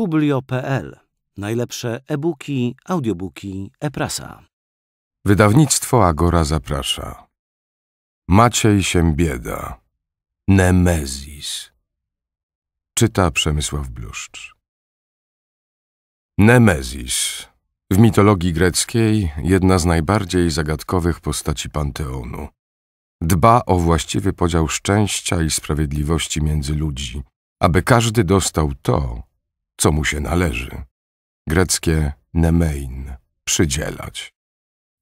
publio.pl. Najlepsze e-booki, audiobooki, e-prasa. Wydawnictwo Agora zaprasza. Maciej się bieda. Nemezis. Czyta Przemysław Bluszcz. Nemezis. W mitologii greckiej jedna z najbardziej zagadkowych postaci Panteonu. Dba o właściwy podział szczęścia i sprawiedliwości między ludzi, aby każdy dostał to, co mu się należy. Greckie nemein, przydzielać.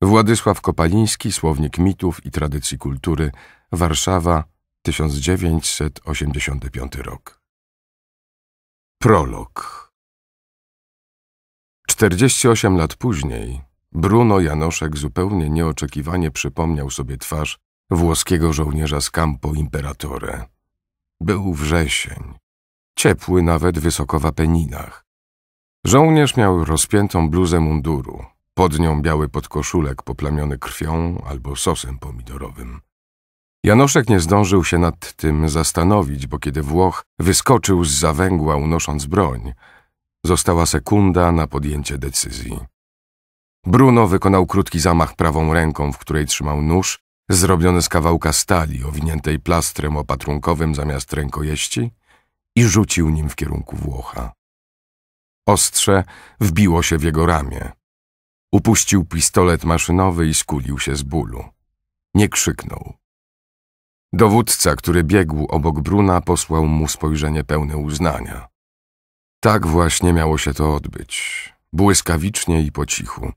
Władysław Kopaliński, Słownik Mitów i Tradycji Kultury, Warszawa, 1985 rok. Prolog 48 lat później Bruno Janoszek zupełnie nieoczekiwanie przypomniał sobie twarz włoskiego żołnierza z Campo Imperatore. Był wrzesień ciepły nawet wysoko w apeninach. Żołnierz miał rozpiętą bluzę munduru, pod nią biały podkoszulek poplamiony krwią albo sosem pomidorowym. Janoszek nie zdążył się nad tym zastanowić, bo kiedy Włoch wyskoczył z zawęgła unosząc broń, została sekunda na podjęcie decyzji. Bruno wykonał krótki zamach prawą ręką, w której trzymał nóż, zrobiony z kawałka stali owiniętej plastrem opatrunkowym zamiast rękojeści – i rzucił nim w kierunku Włocha. Ostrze wbiło się w jego ramię. Upuścił pistolet maszynowy i skulił się z bólu. Nie krzyknął. Dowódca, który biegł obok Bruna, posłał mu spojrzenie pełne uznania. Tak właśnie miało się to odbyć, błyskawicznie i po cichu.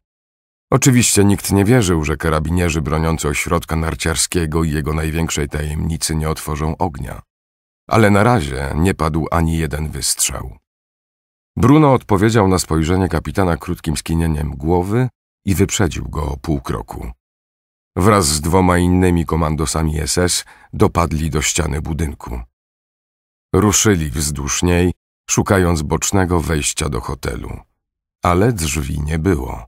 Oczywiście nikt nie wierzył, że karabinierzy broniący ośrodka narciarskiego i jego największej tajemnicy nie otworzą ognia ale na razie nie padł ani jeden wystrzał. Bruno odpowiedział na spojrzenie kapitana krótkim skinieniem głowy i wyprzedził go o pół kroku. Wraz z dwoma innymi komandosami SS dopadli do ściany budynku. Ruszyli wzdłuż niej, szukając bocznego wejścia do hotelu. Ale drzwi nie było.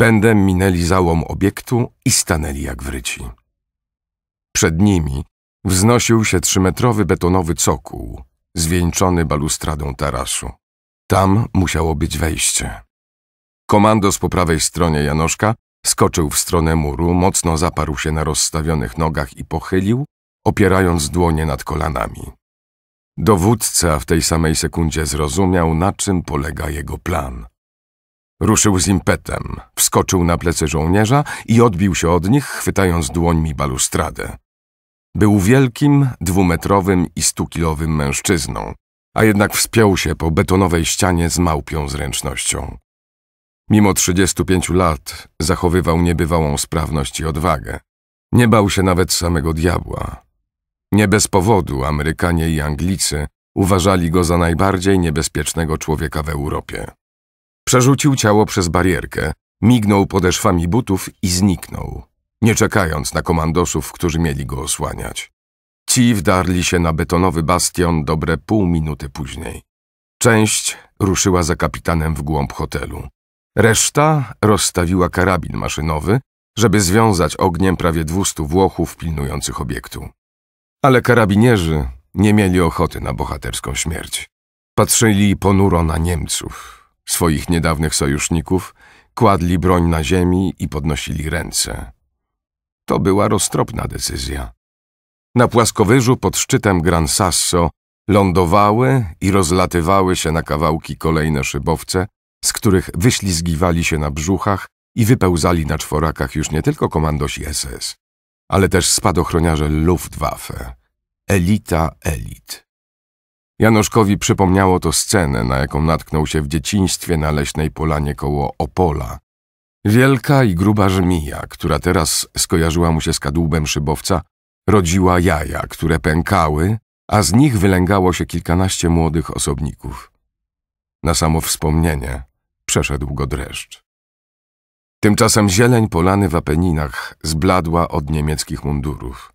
Pędem minęli załom obiektu i stanęli jak wryci. Przed nimi Wznosił się trzymetrowy betonowy cokół, zwieńczony balustradą tarasu. Tam musiało być wejście. Komandos po prawej stronie Janoszka skoczył w stronę muru, mocno zaparł się na rozstawionych nogach i pochylił, opierając dłonie nad kolanami. Dowódca w tej samej sekundzie zrozumiał, na czym polega jego plan. Ruszył z impetem, wskoczył na plecy żołnierza i odbił się od nich, chwytając dłońmi balustradę. Był wielkim, dwumetrowym i stukilowym mężczyzną, a jednak wspiął się po betonowej ścianie z małpią zręcznością. Mimo 35 lat zachowywał niebywałą sprawność i odwagę. Nie bał się nawet samego diabła. Nie bez powodu Amerykanie i Anglicy uważali go za najbardziej niebezpiecznego człowieka w Europie. Przerzucił ciało przez barierkę, mignął podeszwami butów i zniknął nie czekając na komandosów, którzy mieli go osłaniać. Ci wdarli się na betonowy bastion dobre pół minuty później. Część ruszyła za kapitanem w głąb hotelu. Reszta rozstawiła karabin maszynowy, żeby związać ogniem prawie dwustu Włochów pilnujących obiektu. Ale karabinierzy nie mieli ochoty na bohaterską śmierć. Patrzyli ponuro na Niemców, swoich niedawnych sojuszników, kładli broń na ziemi i podnosili ręce. To była roztropna decyzja. Na płaskowyżu pod szczytem Gran Sasso lądowały i rozlatywały się na kawałki kolejne szybowce, z których wyślizgiwali się na brzuchach i wypełzali na czworakach już nie tylko komandosi SS, ale też spadochroniarze Luftwaffe, elita elit. Janoszkowi przypomniało to scenę, na jaką natknął się w dzieciństwie na leśnej polanie koło Opola, Wielka i gruba żmija, która teraz skojarzyła mu się z kadłubem szybowca, rodziła jaja, które pękały, a z nich wylęgało się kilkanaście młodych osobników. Na samo wspomnienie przeszedł go dreszcz. Tymczasem zieleń polany w Apeninach zbladła od niemieckich mundurów.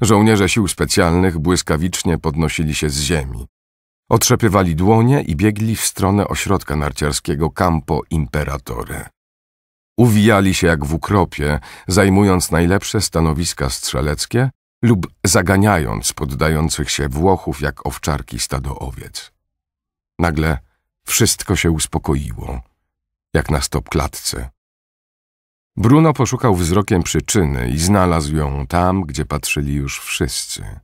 Żołnierze sił specjalnych błyskawicznie podnosili się z ziemi. Otrzepywali dłonie i biegli w stronę ośrodka narciarskiego Campo Imperatore. Uwijali się jak w ukropie, zajmując najlepsze stanowiska strzeleckie lub zaganiając poddających się Włochów jak owczarki stado owiec. Nagle wszystko się uspokoiło, jak na stopklatce. Bruno poszukał wzrokiem przyczyny i znalazł ją tam, gdzie patrzyli już wszyscy.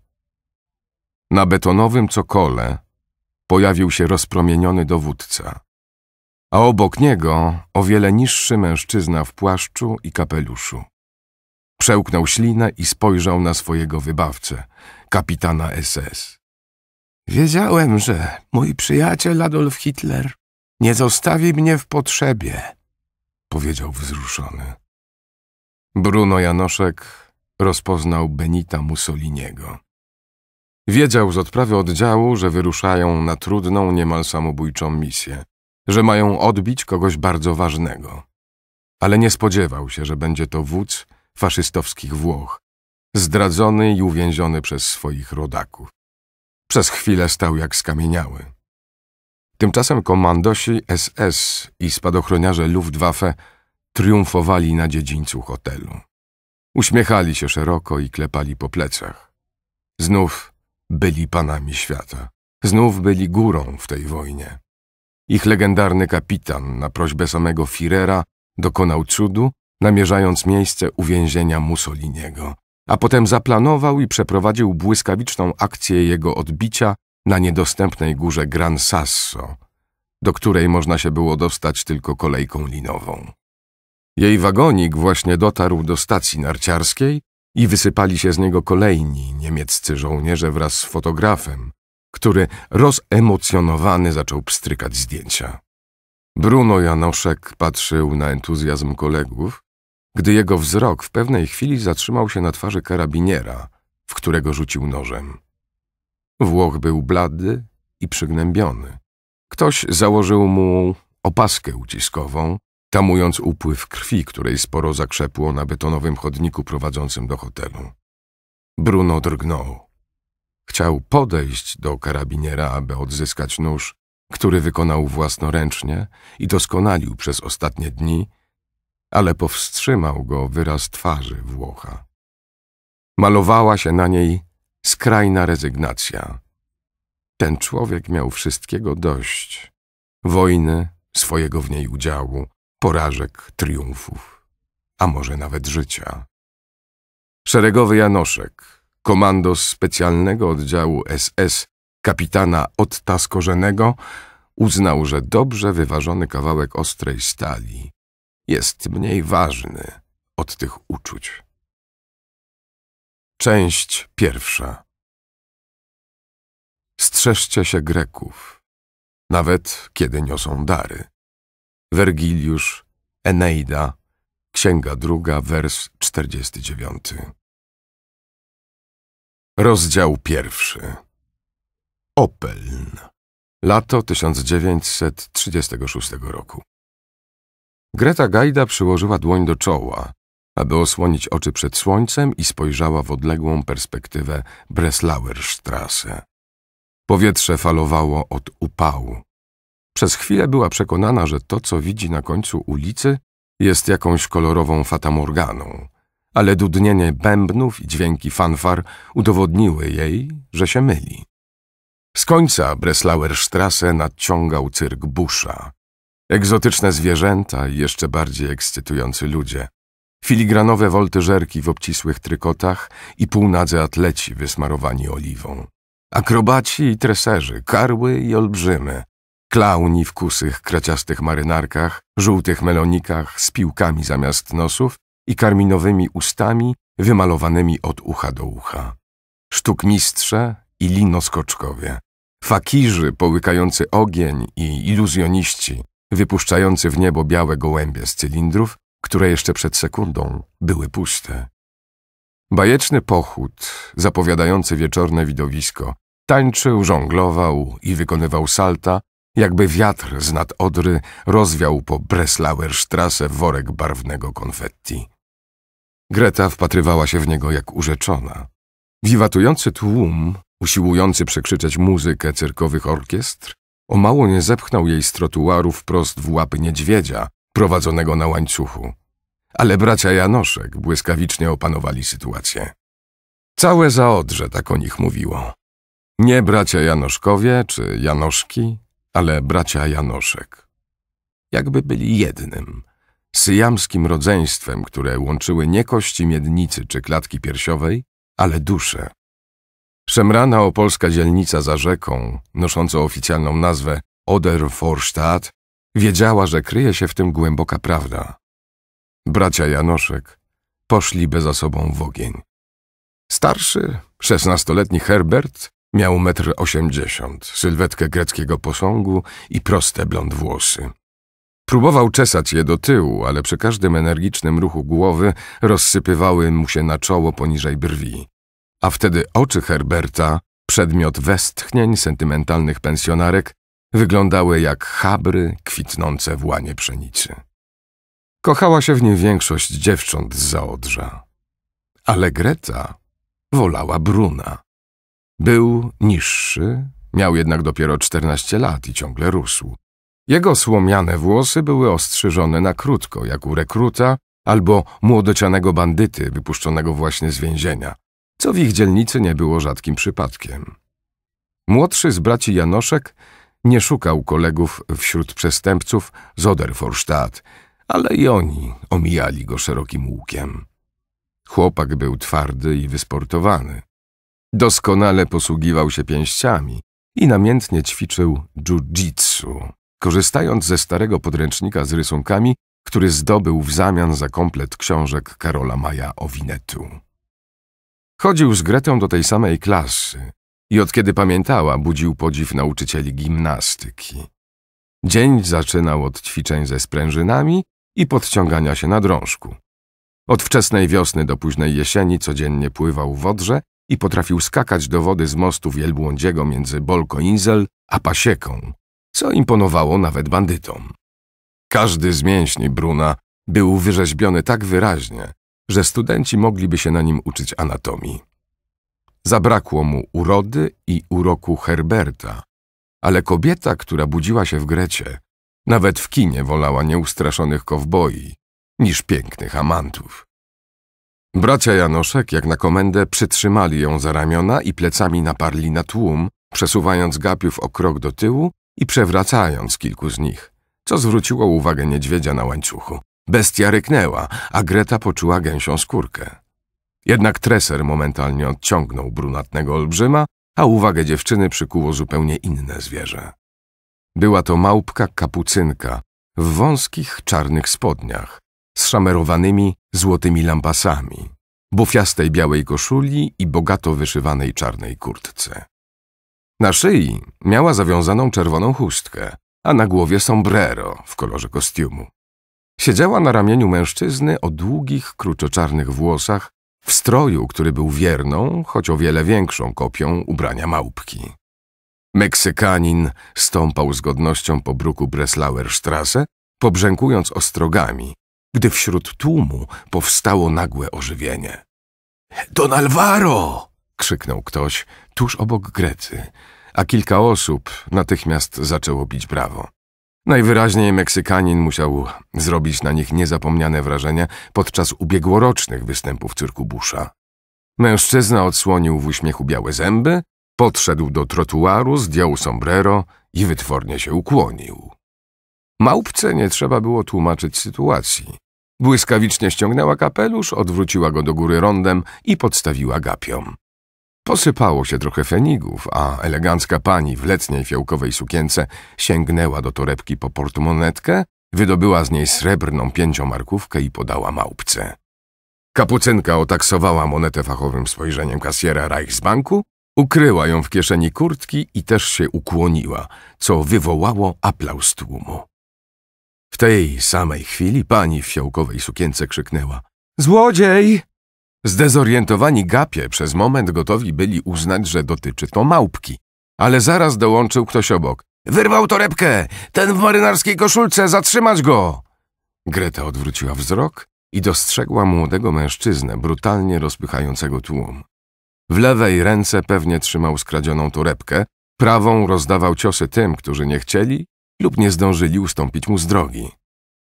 Na betonowym cokole pojawił się rozpromieniony dowódca a obok niego o wiele niższy mężczyzna w płaszczu i kapeluszu. Przełknął ślinę i spojrzał na swojego wybawcę, kapitana SS. Wiedziałem, że mój przyjaciel Adolf Hitler nie zostawi mnie w potrzebie, powiedział wzruszony. Bruno Janoszek rozpoznał Benita Mussoliniego. Wiedział z odprawy oddziału, że wyruszają na trudną, niemal samobójczą misję że mają odbić kogoś bardzo ważnego. Ale nie spodziewał się, że będzie to wódz faszystowskich Włoch, zdradzony i uwięziony przez swoich rodaków. Przez chwilę stał jak skamieniały. Tymczasem komandosi SS i spadochroniarze Luftwaffe triumfowali na dziedzińcu hotelu. Uśmiechali się szeroko i klepali po plecach. Znów byli panami świata. Znów byli górą w tej wojnie. Ich legendarny kapitan, na prośbę samego Firera, dokonał cudu, namierzając miejsce uwięzienia Mussoliniego, a potem zaplanował i przeprowadził błyskawiczną akcję jego odbicia na niedostępnej górze Gran Sasso, do której można się było dostać tylko kolejką linową. Jej wagonik właśnie dotarł do stacji narciarskiej i wysypali się z niego kolejni niemieccy żołnierze wraz z fotografem, który rozemocjonowany zaczął pstrykać zdjęcia. Bruno Janoszek patrzył na entuzjazm kolegów, gdy jego wzrok w pewnej chwili zatrzymał się na twarzy karabiniera, w którego rzucił nożem. Włoch był blady i przygnębiony. Ktoś założył mu opaskę uciskową, tamując upływ krwi, której sporo zakrzepło na betonowym chodniku prowadzącym do hotelu. Bruno drgnął. Chciał podejść do karabiniera, aby odzyskać nóż, który wykonał własnoręcznie i doskonalił przez ostatnie dni, ale powstrzymał go wyraz twarzy Włocha. Malowała się na niej skrajna rezygnacja. Ten człowiek miał wszystkiego dość. Wojny, swojego w niej udziału, porażek, triumfów, a może nawet życia. Szeregowy Janoszek, Komando specjalnego oddziału SS kapitana Otta Skorzenego uznał, że dobrze wyważony kawałek ostrej stali jest mniej ważny od tych uczuć. Część pierwsza Strzeżcie się Greków, nawet kiedy niosą dary. Wergiliusz, Eneida, Księga druga, wers 49. Rozdział pierwszy. Opeln. Lato 1936 roku. Greta Gajda przyłożyła dłoń do czoła, aby osłonić oczy przed słońcem i spojrzała w odległą perspektywę Breslauer Strasse. Powietrze falowało od upału. Przez chwilę była przekonana, że to, co widzi na końcu ulicy, jest jakąś kolorową fatamorganą – ale dudnienie bębnów i dźwięki fanfar udowodniły jej, że się myli. Z końca Breslauer Strasse nadciągał cyrk busza. Egzotyczne zwierzęta i jeszcze bardziej ekscytujący ludzie. Filigranowe woltyżerki w obcisłych trykotach i półnadze atleci wysmarowani oliwą. Akrobaci i treserzy, karły i olbrzymy. Klauni w kusych, kraciastych marynarkach, żółtych melonikach z piłkami zamiast nosów i karminowymi ustami wymalowanymi od ucha do ucha. Sztukmistrze i linoskoczkowie, fakirzy połykający ogień i iluzjoniści wypuszczający w niebo białe gołębie z cylindrów, które jeszcze przed sekundą były puste. Bajeczny pochód, zapowiadający wieczorne widowisko, tańczył, żonglował i wykonywał salta, jakby wiatr z nad Odry rozwiał po Breslauer Strasse worek barwnego konfetti. Greta wpatrywała się w niego jak urzeczona. Wiwatujący tłum, usiłujący przekrzyczeć muzykę cyrkowych orkiestr, o mało nie zepchnął jej z trotuaru wprost w łapy niedźwiedzia, prowadzonego na łańcuchu. Ale bracia Janoszek błyskawicznie opanowali sytuację. Całe zaodrze tak o nich mówiło. Nie bracia Janoszkowie czy Janoszki, ale bracia Janoszek. Jakby byli jednym, syjamskim rodzeństwem, które łączyły nie kości miednicy czy klatki piersiowej, ale dusze. Szemrana opolska dzielnica za rzeką, nosząca oficjalną nazwę Oder-Vorstadt, wiedziała, że kryje się w tym głęboka prawda. Bracia Janoszek poszli za sobą w ogień. Starszy, szesnastoletni Herbert Miał metr osiemdziesiąt, sylwetkę greckiego posągu i proste blond włosy. Próbował czesać je do tyłu, ale przy każdym energicznym ruchu głowy rozsypywały mu się na czoło poniżej brwi. A wtedy oczy Herberta, przedmiot westchnień sentymentalnych pensjonarek, wyglądały jak chabry kwitnące w łanie pszenicy. Kochała się w nim większość dziewcząt z zaodrza. Ale Greta wolała Bruna. Był niższy, miał jednak dopiero 14 lat i ciągle rósł. Jego słomiane włosy były ostrzyżone na krótko, jak u rekruta albo młodocianego bandyty wypuszczonego właśnie z więzienia, co w ich dzielnicy nie było rzadkim przypadkiem. Młodszy z braci Janoszek nie szukał kolegów wśród przestępców z Oderforstadt, ale i oni omijali go szerokim łukiem. Chłopak był twardy i wysportowany. Doskonale posługiwał się pięściami i namiętnie ćwiczył jiu-jitsu, korzystając ze starego podręcznika z rysunkami, który zdobył w zamian za komplet książek Karola Maja Winetu. Chodził z Gretą do tej samej klasy i od kiedy pamiętała budził podziw nauczycieli gimnastyki. Dzień zaczynał od ćwiczeń ze sprężynami i podciągania się na drążku. Od wczesnej wiosny do późnej jesieni codziennie pływał w Odrze i potrafił skakać do wody z mostu wielbłądziego między Bolko Inzel a Pasieką, co imponowało nawet bandytom. Każdy z mięśni Bruna był wyrzeźbiony tak wyraźnie, że studenci mogliby się na nim uczyć anatomii. Zabrakło mu urody i uroku Herberta, ale kobieta, która budziła się w Grecie, nawet w kinie wolała nieustraszonych kowboi niż pięknych amantów. Bracia Janoszek, jak na komendę, przytrzymali ją za ramiona i plecami naparli na tłum, przesuwając gapiów o krok do tyłu i przewracając kilku z nich, co zwróciło uwagę niedźwiedzia na łańcuchu. Bestia ryknęła, a Greta poczuła gęsią skórkę. Jednak treser momentalnie odciągnął brunatnego olbrzyma, a uwagę dziewczyny przykuło zupełnie inne zwierzę. Była to małpka kapucynka w wąskich, czarnych spodniach, z szamerowanymi złotymi lampasami, bufiastej białej koszuli i bogato wyszywanej czarnej kurtce. Na szyi miała zawiązaną czerwoną chustkę, a na głowie sombrero w kolorze kostiumu. Siedziała na ramieniu mężczyzny o długich, kruczoczarnych włosach, w stroju, który był wierną, choć o wiele większą kopią ubrania małpki. Meksykanin stąpał z godnością po bruku Breslauer Strasse, pobrzękując ostrogami, gdy wśród tłumu powstało nagłe ożywienie. Don Alvaro! krzyknął ktoś tuż obok Grecy, a kilka osób natychmiast zaczęło bić brawo. Najwyraźniej Meksykanin musiał zrobić na nich niezapomniane wrażenie podczas ubiegłorocznych występów cyrku Busha. Mężczyzna odsłonił w uśmiechu białe zęby, podszedł do trotuaru, zdjął sombrero i wytwornie się ukłonił. Małpce nie trzeba było tłumaczyć sytuacji. Błyskawicznie ściągnęła kapelusz, odwróciła go do góry rondem i podstawiła gapiom. Posypało się trochę fenigów, a elegancka pani w letniej fiołkowej sukience sięgnęła do torebki po portmonetkę, wydobyła z niej srebrną pięciomarkówkę i podała małpce. Kapucynka otaksowała monetę fachowym spojrzeniem kasjera Reichsbanku, ukryła ją w kieszeni kurtki i też się ukłoniła, co wywołało aplauz tłumu. W tej samej chwili pani w siałkowej sukience krzyknęła. Złodziej! Zdezorientowani gapie przez moment gotowi byli uznać, że dotyczy to małpki. Ale zaraz dołączył ktoś obok. Wyrwał torebkę! Ten w marynarskiej koszulce! Zatrzymać go! Greta odwróciła wzrok i dostrzegła młodego mężczyznę, brutalnie rozpychającego tłum. W lewej ręce pewnie trzymał skradzioną torebkę, prawą rozdawał ciosy tym, którzy nie chcieli, lub nie zdążyli ustąpić mu z drogi.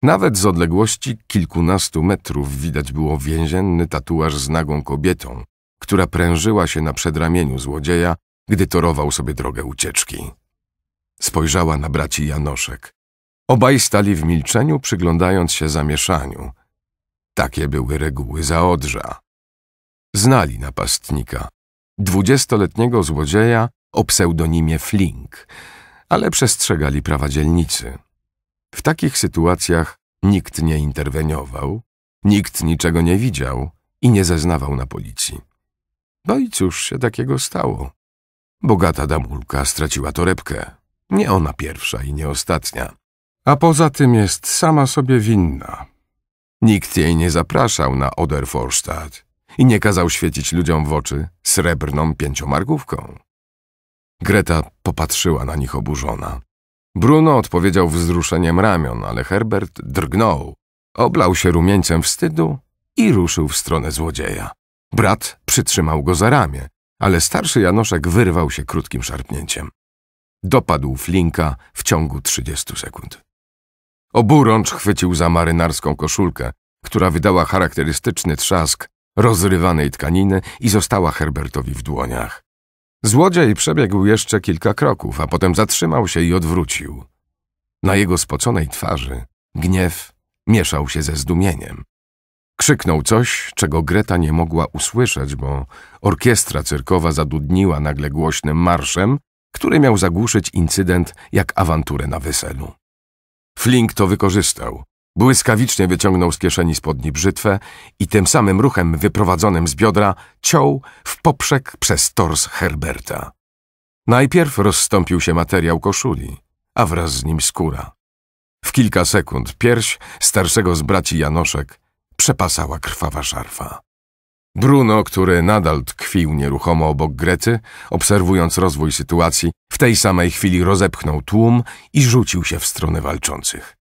Nawet z odległości kilkunastu metrów widać było więzienny tatuaż z nagą kobietą, która prężyła się na przedramieniu złodzieja, gdy torował sobie drogę ucieczki. Spojrzała na braci Janoszek. Obaj stali w milczeniu, przyglądając się zamieszaniu. Takie były reguły zaodrza. Znali napastnika, dwudziestoletniego złodzieja o pseudonimie Flink – ale przestrzegali prawa dzielnicy. W takich sytuacjach nikt nie interweniował, nikt niczego nie widział i nie zeznawał na policji. No i cóż się takiego stało? Bogata damulka straciła torebkę. Nie ona pierwsza i nie ostatnia. A poza tym jest sama sobie winna. Nikt jej nie zapraszał na Oderforstadt i nie kazał świecić ludziom w oczy srebrną pięciomargówką. Greta popatrzyła na nich oburzona. Bruno odpowiedział wzruszeniem ramion, ale Herbert drgnął. Oblał się rumieńcem wstydu i ruszył w stronę złodzieja. Brat przytrzymał go za ramię, ale starszy Janoszek wyrwał się krótkim szarpnięciem. Dopadł Flinka w ciągu 30 sekund. Oburącz chwycił za marynarską koszulkę, która wydała charakterystyczny trzask rozrywanej tkaniny i została Herbertowi w dłoniach. Złodziej przebiegł jeszcze kilka kroków, a potem zatrzymał się i odwrócił. Na jego spoconej twarzy gniew mieszał się ze zdumieniem. Krzyknął coś, czego Greta nie mogła usłyszeć, bo orkiestra cyrkowa zadudniła nagle głośnym marszem, który miał zagłuszyć incydent jak awanturę na weselu. Flink to wykorzystał. Błyskawicznie wyciągnął z kieszeni spodni brzytwę i tym samym ruchem wyprowadzonym z biodra ciął w poprzek przez tors Herberta. Najpierw rozstąpił się materiał koszuli, a wraz z nim skóra. W kilka sekund pierś starszego z braci Janoszek przepasała krwawa szarfa. Bruno, który nadal tkwił nieruchomo obok Grety, obserwując rozwój sytuacji, w tej samej chwili rozepchnął tłum i rzucił się w stronę walczących.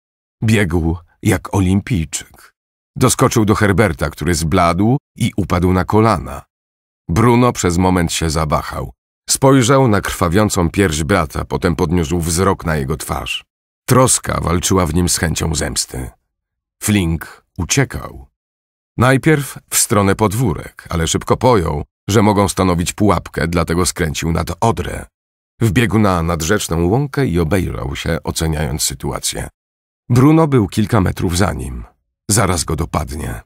Biegł jak olimpijczyk. Doskoczył do Herberta, który zbladł i upadł na kolana. Bruno przez moment się zabachał. Spojrzał na krwawiącą pierś brata, potem podniósł wzrok na jego twarz. Troska walczyła w nim z chęcią zemsty. Flink uciekał. Najpierw w stronę podwórek, ale szybko pojął, że mogą stanowić pułapkę, dlatego skręcił nad Odrę. Wbiegł na nadrzeczną łąkę i obejrzał się, oceniając sytuację. Bruno był kilka metrów za nim. Zaraz go dopadnie.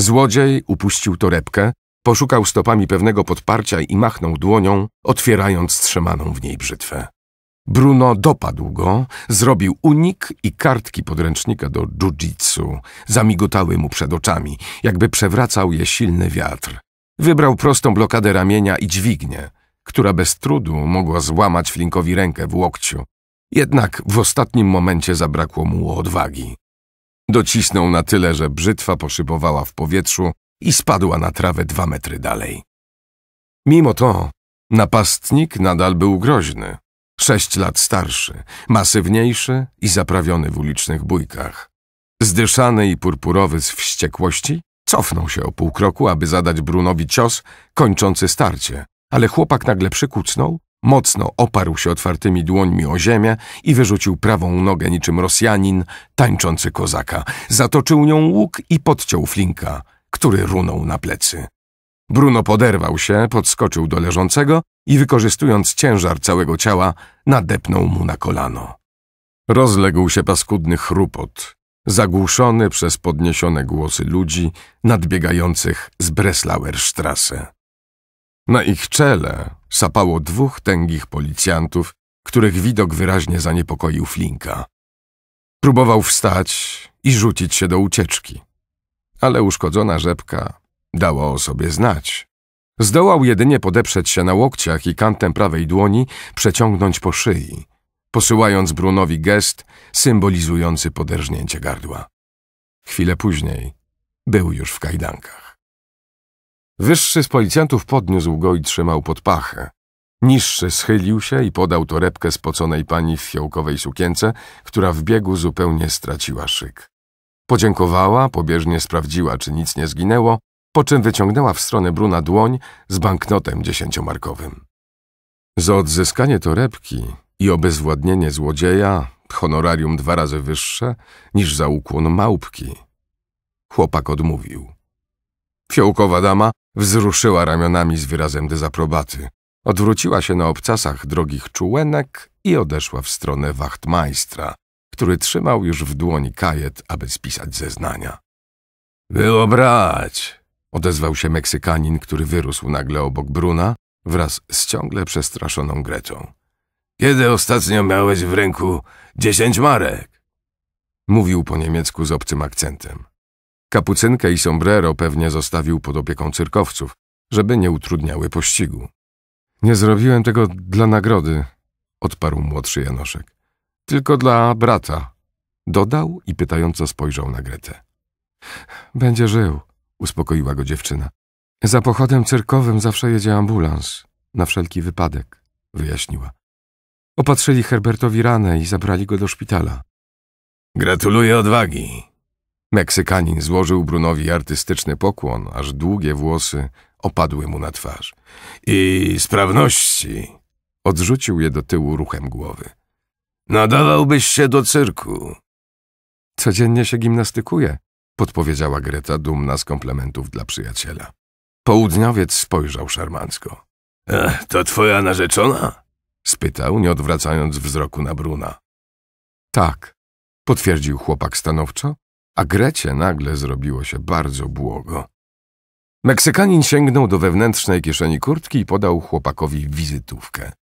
Złodziej upuścił torebkę, poszukał stopami pewnego podparcia i machnął dłonią, otwierając trzemaną w niej brzytwę. Bruno dopadł go, zrobił unik i kartki podręcznika do jiu-jitsu zamigotały mu przed oczami, jakby przewracał je silny wiatr. Wybrał prostą blokadę ramienia i dźwignię, która bez trudu mogła złamać Flinkowi rękę w łokciu, jednak w ostatnim momencie zabrakło mu odwagi. Docisnął na tyle, że brzytwa poszybowała w powietrzu i spadła na trawę dwa metry dalej. Mimo to napastnik nadal był groźny. Sześć lat starszy, masywniejszy i zaprawiony w ulicznych bójkach. Zdyszany i purpurowy z wściekłości, cofnął się o pół kroku, aby zadać Brunowi cios kończący starcie, ale chłopak nagle przykucnął Mocno oparł się otwartymi dłońmi o ziemię i wyrzucił prawą nogę niczym Rosjanin, tańczący kozaka. Zatoczył nią łuk i podciął flinka, który runął na plecy. Bruno poderwał się, podskoczył do leżącego i wykorzystując ciężar całego ciała, nadepnął mu na kolano. Rozległ się paskudny chrupot, zagłuszony przez podniesione głosy ludzi nadbiegających z Breslauer Strasse. Na ich czele sapało dwóch tęgich policjantów, których widok wyraźnie zaniepokoił Flinka. Próbował wstać i rzucić się do ucieczki. Ale uszkodzona rzepka dała o sobie znać. Zdołał jedynie podeprzeć się na łokciach i kantem prawej dłoni przeciągnąć po szyi, posyłając Brunowi gest symbolizujący poderżnięcie gardła. Chwilę później był już w kajdankach. Wyższy z policjantów podniósł go i trzymał pod pachę. Niższy schylił się i podał torebkę spoconej pani w fiołkowej sukience, która w biegu zupełnie straciła szyk. Podziękowała, pobieżnie sprawdziła, czy nic nie zginęło, po czym wyciągnęła w stronę Bruna dłoń z banknotem dziesięciomarkowym. Za odzyskanie torebki i obezwładnienie złodzieja honorarium dwa razy wyższe niż za ukłon małpki. Chłopak odmówił. Fiołkowa dama Wzruszyła ramionami z wyrazem dezaprobaty. Odwróciła się na obcasach drogich czułenek i odeszła w stronę wachtmajstra, który trzymał już w dłoni kajet, aby spisać zeznania. Było brać, odezwał się Meksykanin, który wyrósł nagle obok Bruna wraz z ciągle przestraszoną Gretą. Kiedy ostatnio miałeś w ręku dziesięć marek? Mówił po niemiecku z obcym akcentem. Kapucynkę i sombrero pewnie zostawił pod opieką cyrkowców, żeby nie utrudniały pościgu. Nie zrobiłem tego dla nagrody, odparł młodszy Janoszek. Tylko dla brata, dodał i pytająco spojrzał na Gretę. Będzie żył, uspokoiła go dziewczyna. Za pochodem cyrkowym zawsze jedzie ambulans, na wszelki wypadek, wyjaśniła. Opatrzyli Herbertowi ranę i zabrali go do szpitala. Gratuluję odwagi, Meksykanin złożył Brunowi artystyczny pokłon, aż długie włosy opadły mu na twarz. I sprawności! Odrzucił je do tyłu ruchem głowy. Nadawałbyś się do cyrku. Codziennie się gimnastykuje. podpowiedziała Greta, dumna z komplementów dla przyjaciela. Południowiec spojrzał szarmancko. Ech, to twoja narzeczona? spytał, nie odwracając wzroku na Bruna. Tak, potwierdził chłopak stanowczo a Grecie nagle zrobiło się bardzo błogo. Meksykanin sięgnął do wewnętrznej kieszeni kurtki i podał chłopakowi wizytówkę.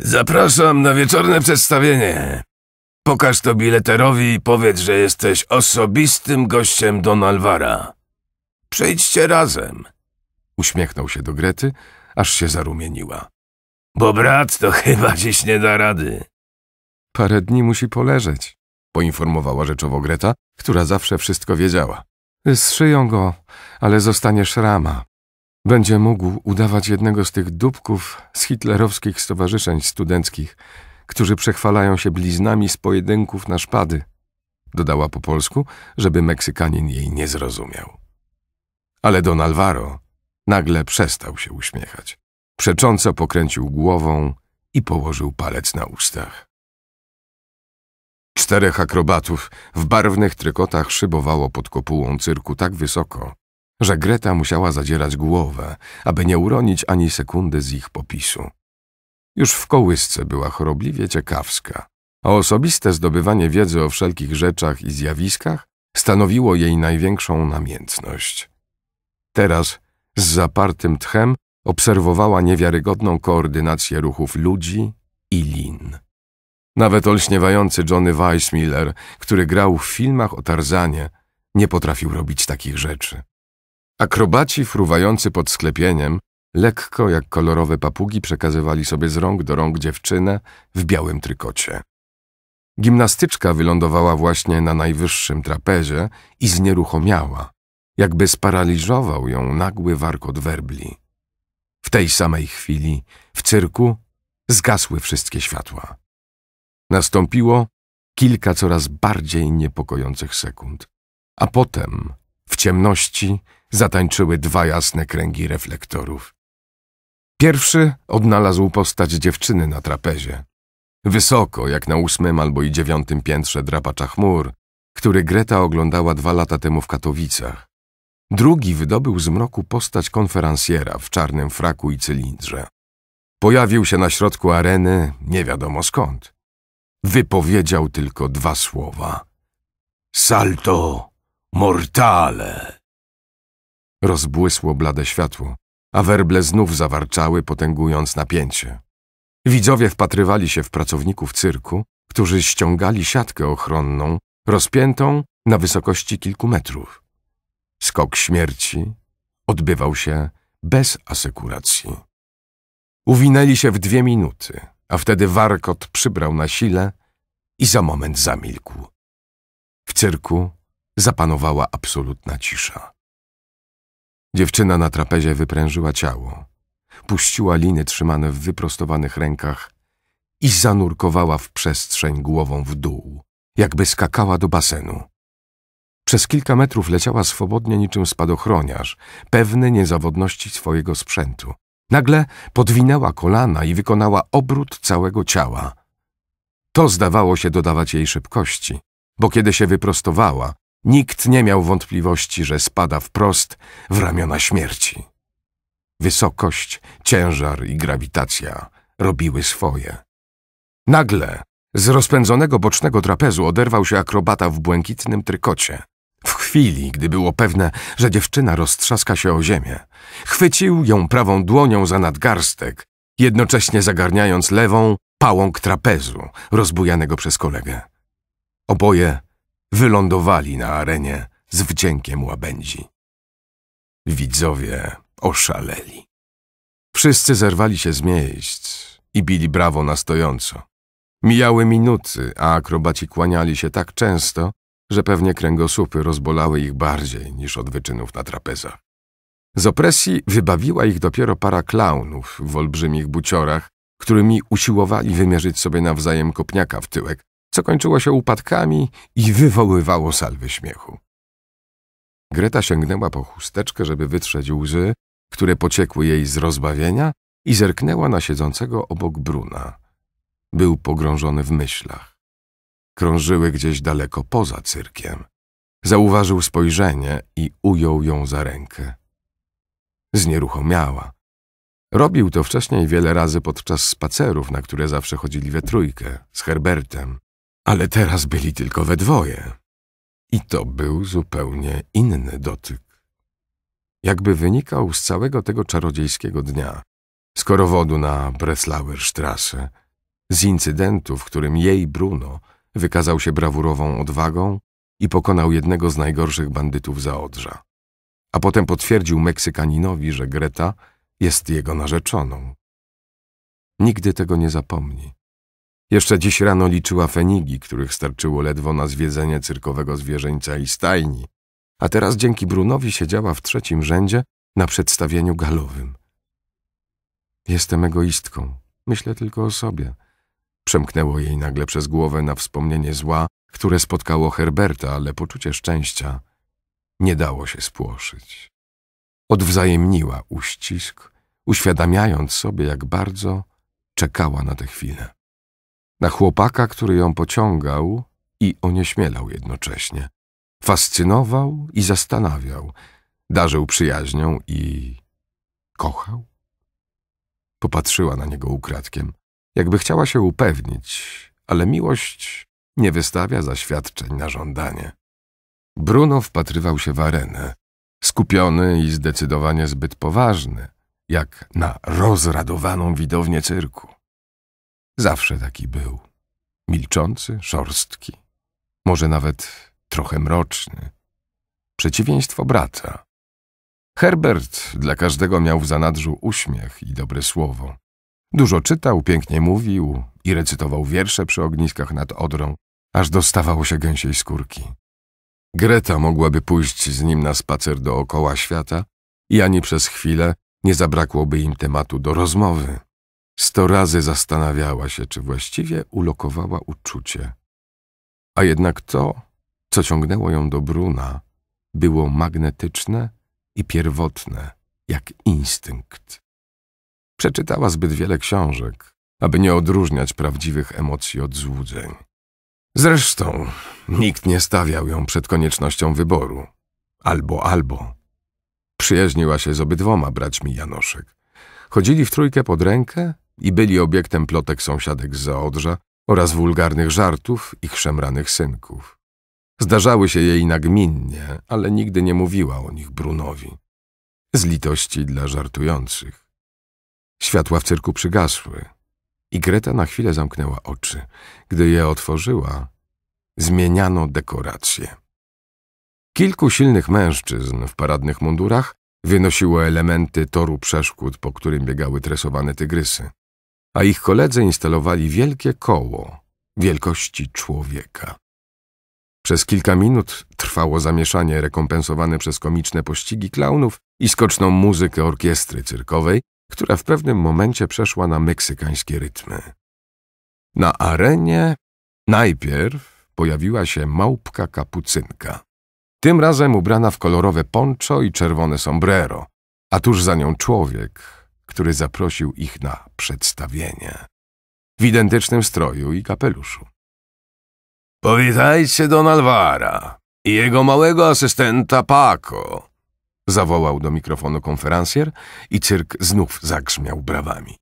Zapraszam na wieczorne przedstawienie. Pokaż to bileterowi i powiedz, że jesteś osobistym gościem Don Alvara. Przyjdźcie razem. Uśmiechnął się do Grety, aż się zarumieniła. Bo brat to chyba dziś nie da rady. Parę dni musi poleżeć, poinformowała rzeczowo Greta, która zawsze wszystko wiedziała. Zszyją go, ale zostanie szrama. Będzie mógł udawać jednego z tych dupków z hitlerowskich stowarzyszeń studenckich, którzy przechwalają się bliznami z pojedynków na szpady. Dodała po polsku, żeby Meksykanin jej nie zrozumiał. Ale Don Alvaro nagle przestał się uśmiechać. Przecząco pokręcił głową i położył palec na ustach. Czterech akrobatów w barwnych trykotach szybowało pod kopułą cyrku tak wysoko, że Greta musiała zadzierać głowę, aby nie uronić ani sekundy z ich popisu. Już w kołysce była chorobliwie ciekawska, a osobiste zdobywanie wiedzy o wszelkich rzeczach i zjawiskach stanowiło jej największą namiętność. Teraz z zapartym tchem obserwowała niewiarygodną koordynację ruchów ludzi i lin. Nawet olśniewający Johnny Weissmiller, który grał w filmach o Tarzanie, nie potrafił robić takich rzeczy. Akrobaci fruwający pod sklepieniem, lekko jak kolorowe papugi, przekazywali sobie z rąk do rąk dziewczynę w białym trykocie. Gimnastyczka wylądowała właśnie na najwyższym trapezie i znieruchomiała, jakby sparaliżował ją nagły warkot werbli. W tej samej chwili w cyrku zgasły wszystkie światła. Nastąpiło kilka coraz bardziej niepokojących sekund, a potem w ciemności zatańczyły dwa jasne kręgi reflektorów. Pierwszy odnalazł postać dziewczyny na trapezie. Wysoko, jak na ósmym albo i dziewiątym piętrze drapacza chmur, który Greta oglądała dwa lata temu w Katowicach. Drugi wydobył z mroku postać konferencjera w czarnym fraku i cylindrze. Pojawił się na środku areny nie wiadomo skąd wypowiedział tylko dwa słowa. Salto mortale! Rozbłysło blade światło, a werble znów zawarczały, potęgując napięcie. Widzowie wpatrywali się w pracowników cyrku, którzy ściągali siatkę ochronną, rozpiętą na wysokości kilku metrów. Skok śmierci odbywał się bez asekuracji. Uwinęli się w dwie minuty a wtedy warkot przybrał na sile i za moment zamilkł. W cyrku zapanowała absolutna cisza. Dziewczyna na trapezie wyprężyła ciało, puściła liny trzymane w wyprostowanych rękach i zanurkowała w przestrzeń głową w dół, jakby skakała do basenu. Przez kilka metrów leciała swobodnie niczym spadochroniarz, pewny niezawodności swojego sprzętu. Nagle podwinęła kolana i wykonała obrót całego ciała. To zdawało się dodawać jej szybkości, bo kiedy się wyprostowała, nikt nie miał wątpliwości, że spada wprost w ramiona śmierci. Wysokość, ciężar i grawitacja robiły swoje. Nagle z rozpędzonego bocznego trapezu oderwał się akrobata w błękitnym trykocie chwili, gdy było pewne, że dziewczyna roztrzaska się o ziemię. Chwycił ją prawą dłonią za nadgarstek, jednocześnie zagarniając lewą pałąk trapezu, rozbujanego przez kolegę. Oboje wylądowali na arenie z wdziękiem łabędzi. Widzowie oszaleli. Wszyscy zerwali się z miejsc i bili brawo na stojąco. Mijały minuty, a akrobaci kłaniali się tak często, że pewnie kręgosłupy rozbolały ich bardziej niż od wyczynów na trapezach. Z opresji wybawiła ich dopiero para klaunów w olbrzymich buciorach, którymi usiłowali wymierzyć sobie nawzajem kopniaka w tyłek, co kończyło się upadkami i wywoływało salwy śmiechu. Greta sięgnęła po chusteczkę, żeby wytrzeć łzy, które pociekły jej z rozbawienia i zerknęła na siedzącego obok Bruna. Był pogrążony w myślach krążyły gdzieś daleko poza cyrkiem. Zauważył spojrzenie i ujął ją za rękę. Znieruchomiała. Robił to wcześniej wiele razy podczas spacerów, na które zawsze chodzili we trójkę, z Herbertem. Ale teraz byli tylko we dwoje. I to był zupełnie inny dotyk. Jakby wynikał z całego tego czarodziejskiego dnia, z korowodu na Breslauer Strasse, z incydentu, w którym jej Bruno – Wykazał się brawurową odwagą i pokonał jednego z najgorszych bandytów Zaodrza. A potem potwierdził Meksykaninowi, że Greta jest jego narzeczoną. Nigdy tego nie zapomni. Jeszcze dziś rano liczyła fenigi, których starczyło ledwo na zwiedzenie cyrkowego zwierzęcia i stajni, a teraz dzięki Brunowi siedziała w trzecim rzędzie na przedstawieniu galowym. Jestem egoistką, myślę tylko o sobie – Przemknęło jej nagle przez głowę na wspomnienie zła, które spotkało Herberta, ale poczucie szczęścia nie dało się spłoszyć. Odwzajemniła uścisk, uświadamiając sobie, jak bardzo czekała na tę chwilę. Na chłopaka, który ją pociągał i onieśmielał jednocześnie. Fascynował i zastanawiał, darzył przyjaźnią i kochał. Popatrzyła na niego ukradkiem – jakby chciała się upewnić, ale miłość nie wystawia zaświadczeń na żądanie. Bruno wpatrywał się w arenę, skupiony i zdecydowanie zbyt poważny, jak na rozradowaną widownię cyrku. Zawsze taki był. Milczący, szorstki, może nawet trochę mroczny. Przeciwieństwo brata. Herbert dla każdego miał w zanadrzu uśmiech i dobre słowo. Dużo czytał, pięknie mówił i recytował wiersze przy ogniskach nad Odrą, aż dostawało się gęsiej skórki. Greta mogłaby pójść z nim na spacer dookoła świata i ani przez chwilę nie zabrakłoby im tematu do rozmowy. Sto razy zastanawiała się, czy właściwie ulokowała uczucie. A jednak to, co ciągnęło ją do Bruna, było magnetyczne i pierwotne, jak instynkt. Przeczytała zbyt wiele książek, aby nie odróżniać prawdziwych emocji od złudzeń. Zresztą nikt nie stawiał ją przed koniecznością wyboru. Albo, albo. Przyjaźniła się z obydwoma braćmi Janoszek. Chodzili w trójkę pod rękę i byli obiektem plotek sąsiadek z Zaodrza oraz wulgarnych żartów ich szemranych synków. Zdarzały się jej nagminnie, ale nigdy nie mówiła o nich Brunowi. Z litości dla żartujących. Światła w cyrku przygasły i Greta na chwilę zamknęła oczy. Gdy je otworzyła, zmieniano dekoracje. Kilku silnych mężczyzn w paradnych mundurach wynosiło elementy toru przeszkód, po którym biegały tresowane tygrysy, a ich koledzy instalowali wielkie koło wielkości człowieka. Przez kilka minut trwało zamieszanie rekompensowane przez komiczne pościgi klaunów i skoczną muzykę orkiestry cyrkowej, która w pewnym momencie przeszła na meksykańskie rytmy. Na arenie najpierw pojawiła się małpka kapucynka. Tym razem ubrana w kolorowe poncho i czerwone sombrero, a tuż za nią człowiek, który zaprosił ich na przedstawienie. W identycznym stroju i kapeluszu. Powitajcie Don Alvara i jego małego asystenta Paco, Zawołał do mikrofonu konferencjer i cyrk znów zagrzmiał brawami.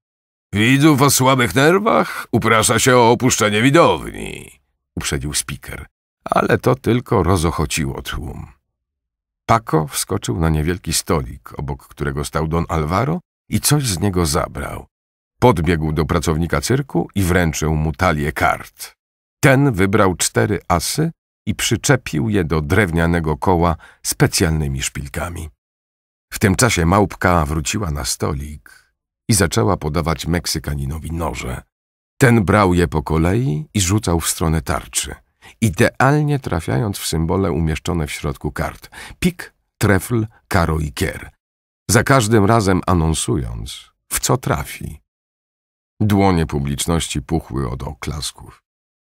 Widzów o słabych nerwach uprasza się o opuszczenie widowni, uprzedził speaker, ale to tylko rozochociło tłum. Paco wskoczył na niewielki stolik, obok którego stał Don Alvaro i coś z niego zabrał. Podbiegł do pracownika cyrku i wręczył mu talię kart. Ten wybrał cztery asy i przyczepił je do drewnianego koła specjalnymi szpilkami. W tym czasie małpka wróciła na stolik i zaczęła podawać Meksykaninowi noże. Ten brał je po kolei i rzucał w stronę tarczy, idealnie trafiając w symbole umieszczone w środku kart. Pik, trefl, karo i kier. Za każdym razem anonsując, w co trafi. Dłonie publiczności puchły od oklasków.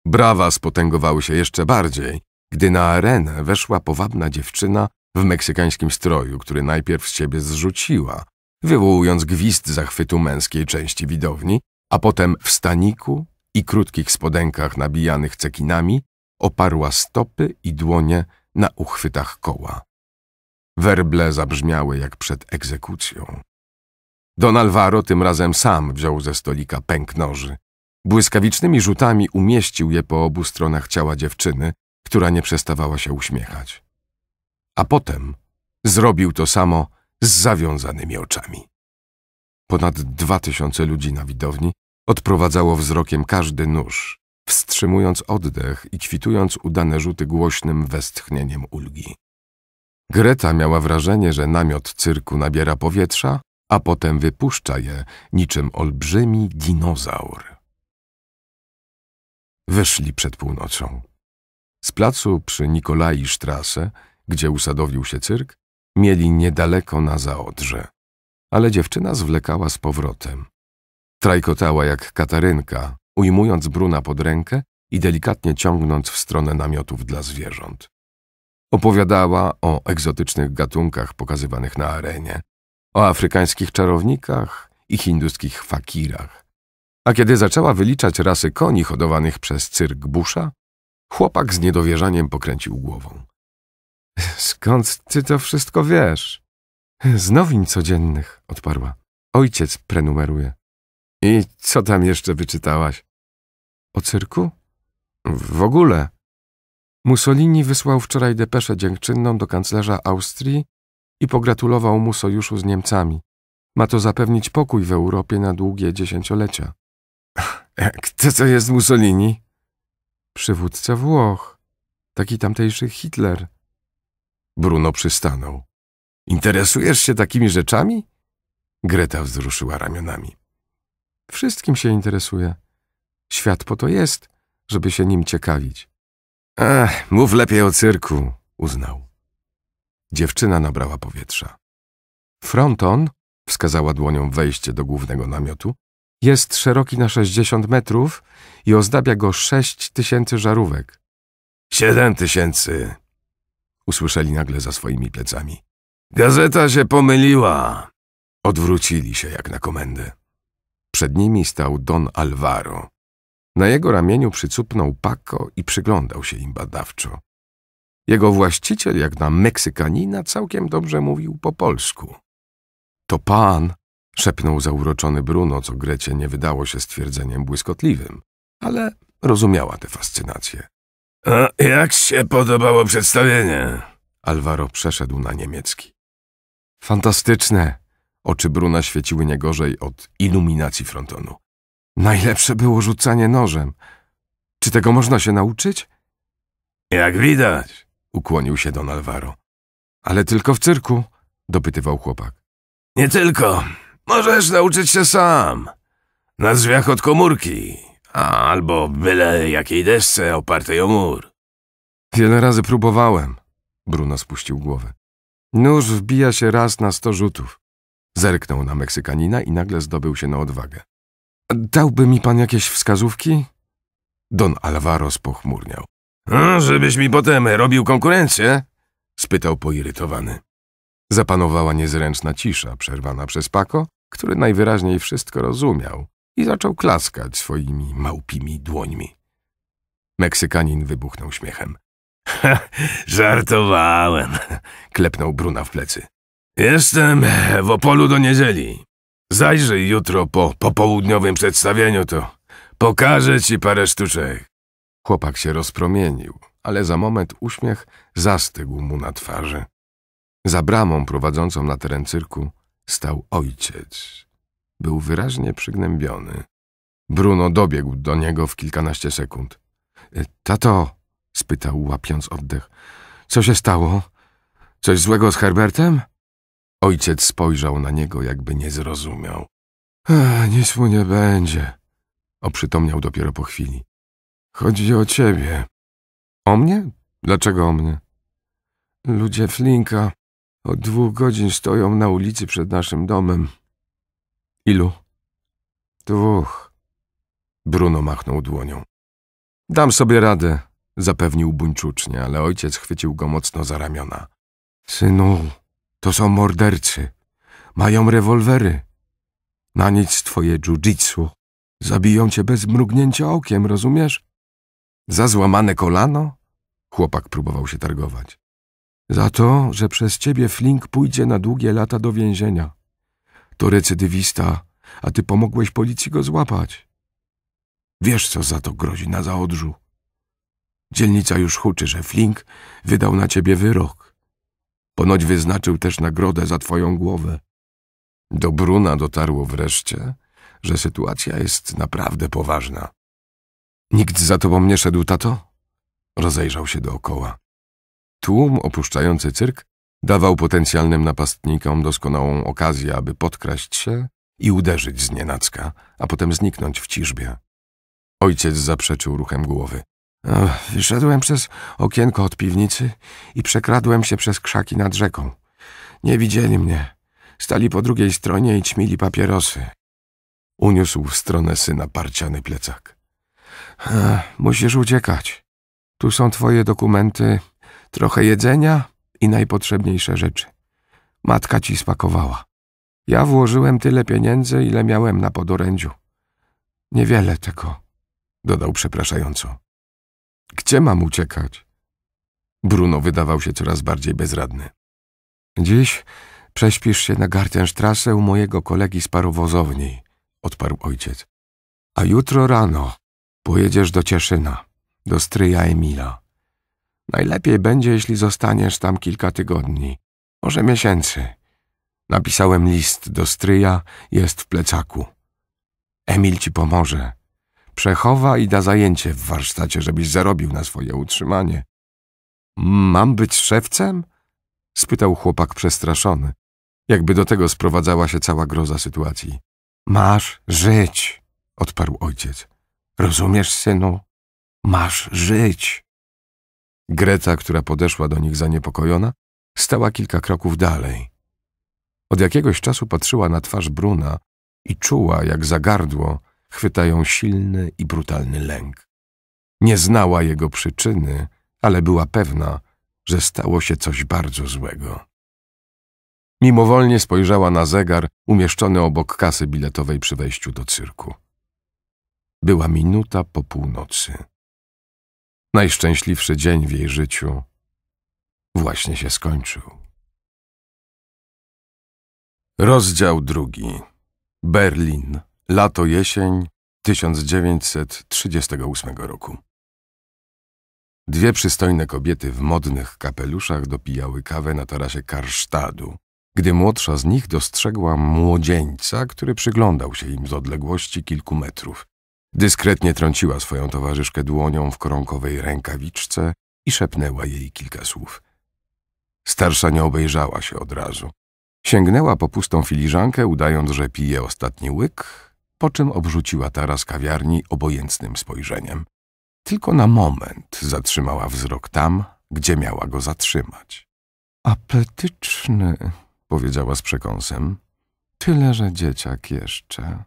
Brawa spotęgowały się jeszcze bardziej, gdy na arenę weszła powabna dziewczyna w meksykańskim stroju, który najpierw z siebie zrzuciła, wywołując gwizd zachwytu męskiej części widowni, a potem w staniku i krótkich spodenkach nabijanych cekinami oparła stopy i dłonie na uchwytach koła. Werble zabrzmiały jak przed egzekucją. Don Alvaro tym razem sam wziął ze stolika pęk noży. Błyskawicznymi rzutami umieścił je po obu stronach ciała dziewczyny, która nie przestawała się uśmiechać a potem zrobił to samo z zawiązanymi oczami. Ponad dwa tysiące ludzi na widowni odprowadzało wzrokiem każdy nóż, wstrzymując oddech i kwitując udane rzuty głośnym westchnieniem ulgi. Greta miała wrażenie, że namiot cyrku nabiera powietrza, a potem wypuszcza je niczym olbrzymi dinozaur. Wyszli przed północą. Z placu przy Nikolai Strasse gdzie usadowił się cyrk, mieli niedaleko na zaodrze. Ale dziewczyna zwlekała z powrotem. Trajkotała jak Katarynka, ujmując Bruna pod rękę i delikatnie ciągnąc w stronę namiotów dla zwierząt. Opowiadała o egzotycznych gatunkach pokazywanych na arenie, o afrykańskich czarownikach i hinduskich fakirach. A kiedy zaczęła wyliczać rasy koni hodowanych przez cyrk Busza, chłopak z niedowierzaniem pokręcił głową. Skąd ty to wszystko wiesz? Z nowin codziennych, odparła. Ojciec prenumeruje. I co tam jeszcze wyczytałaś? O cyrku? W ogóle. Mussolini wysłał wczoraj depeszę dziękczynną do kanclerza Austrii i pogratulował mu sojuszu z Niemcami. Ma to zapewnić pokój w Europie na długie dziesięciolecia. Kto to jest Mussolini? Przywódca Włoch. Taki tamtejszy Hitler. Bruno przystanął. Interesujesz się takimi rzeczami? Greta wzruszyła ramionami. Wszystkim się interesuje. Świat po to jest, żeby się nim ciekawić. Ach, mów lepiej o cyrku, uznał. Dziewczyna nabrała powietrza. Fronton, wskazała dłonią wejście do głównego namiotu, jest szeroki na sześćdziesiąt metrów i ozdabia go sześć tysięcy żarówek. Siedem tysięcy, usłyszeli nagle za swoimi plecami. Gazeta się pomyliła! Odwrócili się jak na komendę. Przed nimi stał Don Alvaro. Na jego ramieniu przycupnął pako i przyglądał się im badawczo. Jego właściciel, jak na Meksykanina, całkiem dobrze mówił po polsku. To pan, szepnął zauroczony Bruno, co Grecie nie wydało się stwierdzeniem błyskotliwym, ale rozumiała tę fascynację. A jak się podobało przedstawienie? Alvaro przeszedł na niemiecki. Fantastyczne. Oczy Bruna świeciły nie gorzej od iluminacji frontonu. Najlepsze było rzucanie nożem. Czy tego można się nauczyć? Jak widać, ukłonił się Don Alvaro. Ale tylko w cyrku, dopytywał chłopak. Nie tylko. Możesz nauczyć się sam. Na drzwiach od komórki albo byle jakiej desce opartej o mur. Wiele razy próbowałem. Bruno spuścił głowę. Nóż wbija się raz na sto rzutów. Zerknął na Meksykanina i nagle zdobył się na odwagę. Dałby mi pan jakieś wskazówki? Don Alvaro spochmurniał. No, żebyś mi potem robił konkurencję? spytał poirytowany. Zapanowała niezręczna cisza, przerwana przez Pako, który najwyraźniej wszystko rozumiał, i zaczął klaskać swoimi małpimi dłońmi. Meksykanin wybuchnął śmiechem. Ha, żartowałem, klepnął Bruna w plecy. Jestem w Opolu do niedzieli. Zajrzyj jutro po popołudniowym przedstawieniu, to pokażę ci parę sztuczek. Chłopak się rozpromienił, ale za moment uśmiech zastygł mu na twarzy. Za bramą prowadzącą na teren cyrku stał ojciec, był wyraźnie przygnębiony. Bruno dobiegł do niego w kilkanaście sekund. Y, tato, spytał, łapiąc oddech. Co się stało? Coś złego z Herbertem? Ojciec spojrzał na niego, jakby nie zrozumiał. Nic mu nie będzie, oprzytomniał dopiero po chwili. Chodzi o ciebie. O mnie? Dlaczego o mnie? Ludzie Flinka od dwóch godzin stoją na ulicy przed naszym domem. Ilu? Dwóch. Bruno machnął dłonią. Dam sobie radę, zapewnił buńczucznie, ale ojciec chwycił go mocno za ramiona. Synu, to są mordercy. Mają rewolwery. Na nic twoje jiu-jitsu. Zabiją cię bez mrugnięcia okiem, rozumiesz? Za złamane kolano? Chłopak próbował się targować. Za to, że przez ciebie Flink pójdzie na długie lata do więzienia. To recydywista, a ty pomogłeś policji go złapać. Wiesz, co za to grozi na zaodrzu. Dzielnica już huczy, że Flink wydał na ciebie wyrok. Ponoć wyznaczył też nagrodę za twoją głowę. Do Bruna dotarło wreszcie, że sytuacja jest naprawdę poważna. Nikt za tobą nie szedł, tato? Rozejrzał się dookoła. Tłum opuszczający cyrk Dawał potencjalnym napastnikom doskonałą okazję, aby podkraść się i uderzyć z nienacka, a potem zniknąć w ciżbie. Ojciec zaprzeczył ruchem głowy. Wyszedłem przez okienko od piwnicy i przekradłem się przez krzaki nad rzeką. Nie widzieli mnie. Stali po drugiej stronie i ćmili papierosy. Uniósł w stronę syna parciany plecak. Musisz uciekać. Tu są twoje dokumenty, trochę jedzenia i najpotrzebniejsze rzeczy. Matka ci spakowała. Ja włożyłem tyle pieniędzy, ile miałem na podorędziu. Niewiele tego, dodał przepraszająco. Gdzie mam uciekać? Bruno wydawał się coraz bardziej bezradny. Dziś prześpisz się na Gartenstrasse u mojego kolegi z parowozowni, odparł ojciec. A jutro rano pojedziesz do Cieszyna, do stryja Emila. Najlepiej będzie, jeśli zostaniesz tam kilka tygodni, może miesięcy. Napisałem list do stryja, jest w plecaku. Emil ci pomoże. Przechowa i da zajęcie w warsztacie, żebyś zarobił na swoje utrzymanie. Mam być szewcem? spytał chłopak przestraszony, jakby do tego sprowadzała się cała groza sytuacji. Masz żyć, odparł ojciec. Rozumiesz, synu? Masz żyć. Greta, która podeszła do nich zaniepokojona, stała kilka kroków dalej. Od jakiegoś czasu patrzyła na twarz Bruna i czuła, jak za gardło chwyta ją silny i brutalny lęk. Nie znała jego przyczyny, ale była pewna, że stało się coś bardzo złego. Mimowolnie spojrzała na zegar umieszczony obok kasy biletowej przy wejściu do cyrku. Była minuta po północy. Najszczęśliwszy dzień w jej życiu właśnie się skończył. Rozdział drugi. Berlin. Lato-jesień 1938 roku. Dwie przystojne kobiety w modnych kapeluszach dopijały kawę na tarasie Karsztadu, gdy młodsza z nich dostrzegła młodzieńca, który przyglądał się im z odległości kilku metrów. Dyskretnie trąciła swoją towarzyszkę dłonią w koronkowej rękawiczce i szepnęła jej kilka słów. Starsza nie obejrzała się od razu. Sięgnęła po pustą filiżankę, udając, że pije ostatni łyk, po czym obrzuciła taras kawiarni obojętnym spojrzeniem. Tylko na moment zatrzymała wzrok tam, gdzie miała go zatrzymać. Apetyczny, powiedziała z przekąsem. Tyle, że dzieciak jeszcze.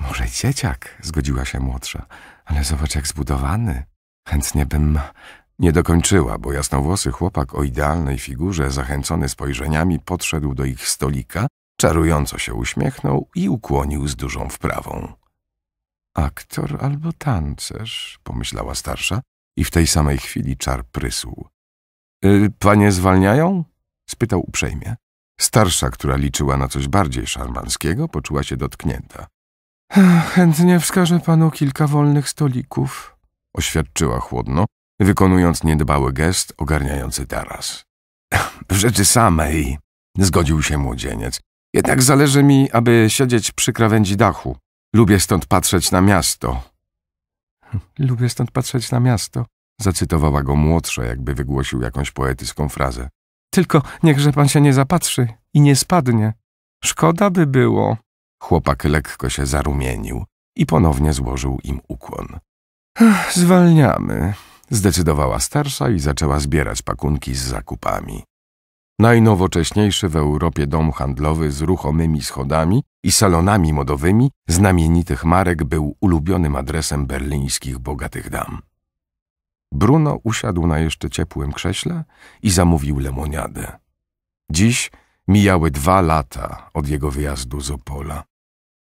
Może dzieciak, zgodziła się młodsza, ale zobacz jak zbudowany. Chętnie bym... Nie dokończyła, bo jasnowłosy chłopak o idealnej figurze, zachęcony spojrzeniami, podszedł do ich stolika, czarująco się uśmiechnął i ukłonił z dużą wprawą. Aktor albo tancerz, pomyślała starsza i w tej samej chwili czar prysł. Y, panie zwalniają? spytał uprzejmie. Starsza, która liczyła na coś bardziej szarmanskiego, poczuła się dotknięta. Chętnie wskażę panu kilka wolnych stolików, oświadczyła chłodno, wykonując niedbały gest ogarniający taras. W rzeczy samej, zgodził się młodzieniec. Jednak zależy mi, aby siedzieć przy krawędzi dachu. Lubię stąd patrzeć na miasto. Lubię stąd patrzeć na miasto, zacytowała go młodsza, jakby wygłosił jakąś poetycką frazę. Tylko niechże pan się nie zapatrzy i nie spadnie. Szkoda by było. Chłopak lekko się zarumienił i ponownie złożył im ukłon. Zwalniamy, zdecydowała starsza i zaczęła zbierać pakunki z zakupami. Najnowocześniejszy w Europie dom handlowy z ruchomymi schodami i salonami modowymi znamienitych marek był ulubionym adresem berlińskich bogatych dam. Bruno usiadł na jeszcze ciepłym krześle i zamówił lemoniadę. Dziś mijały dwa lata od jego wyjazdu z Opola.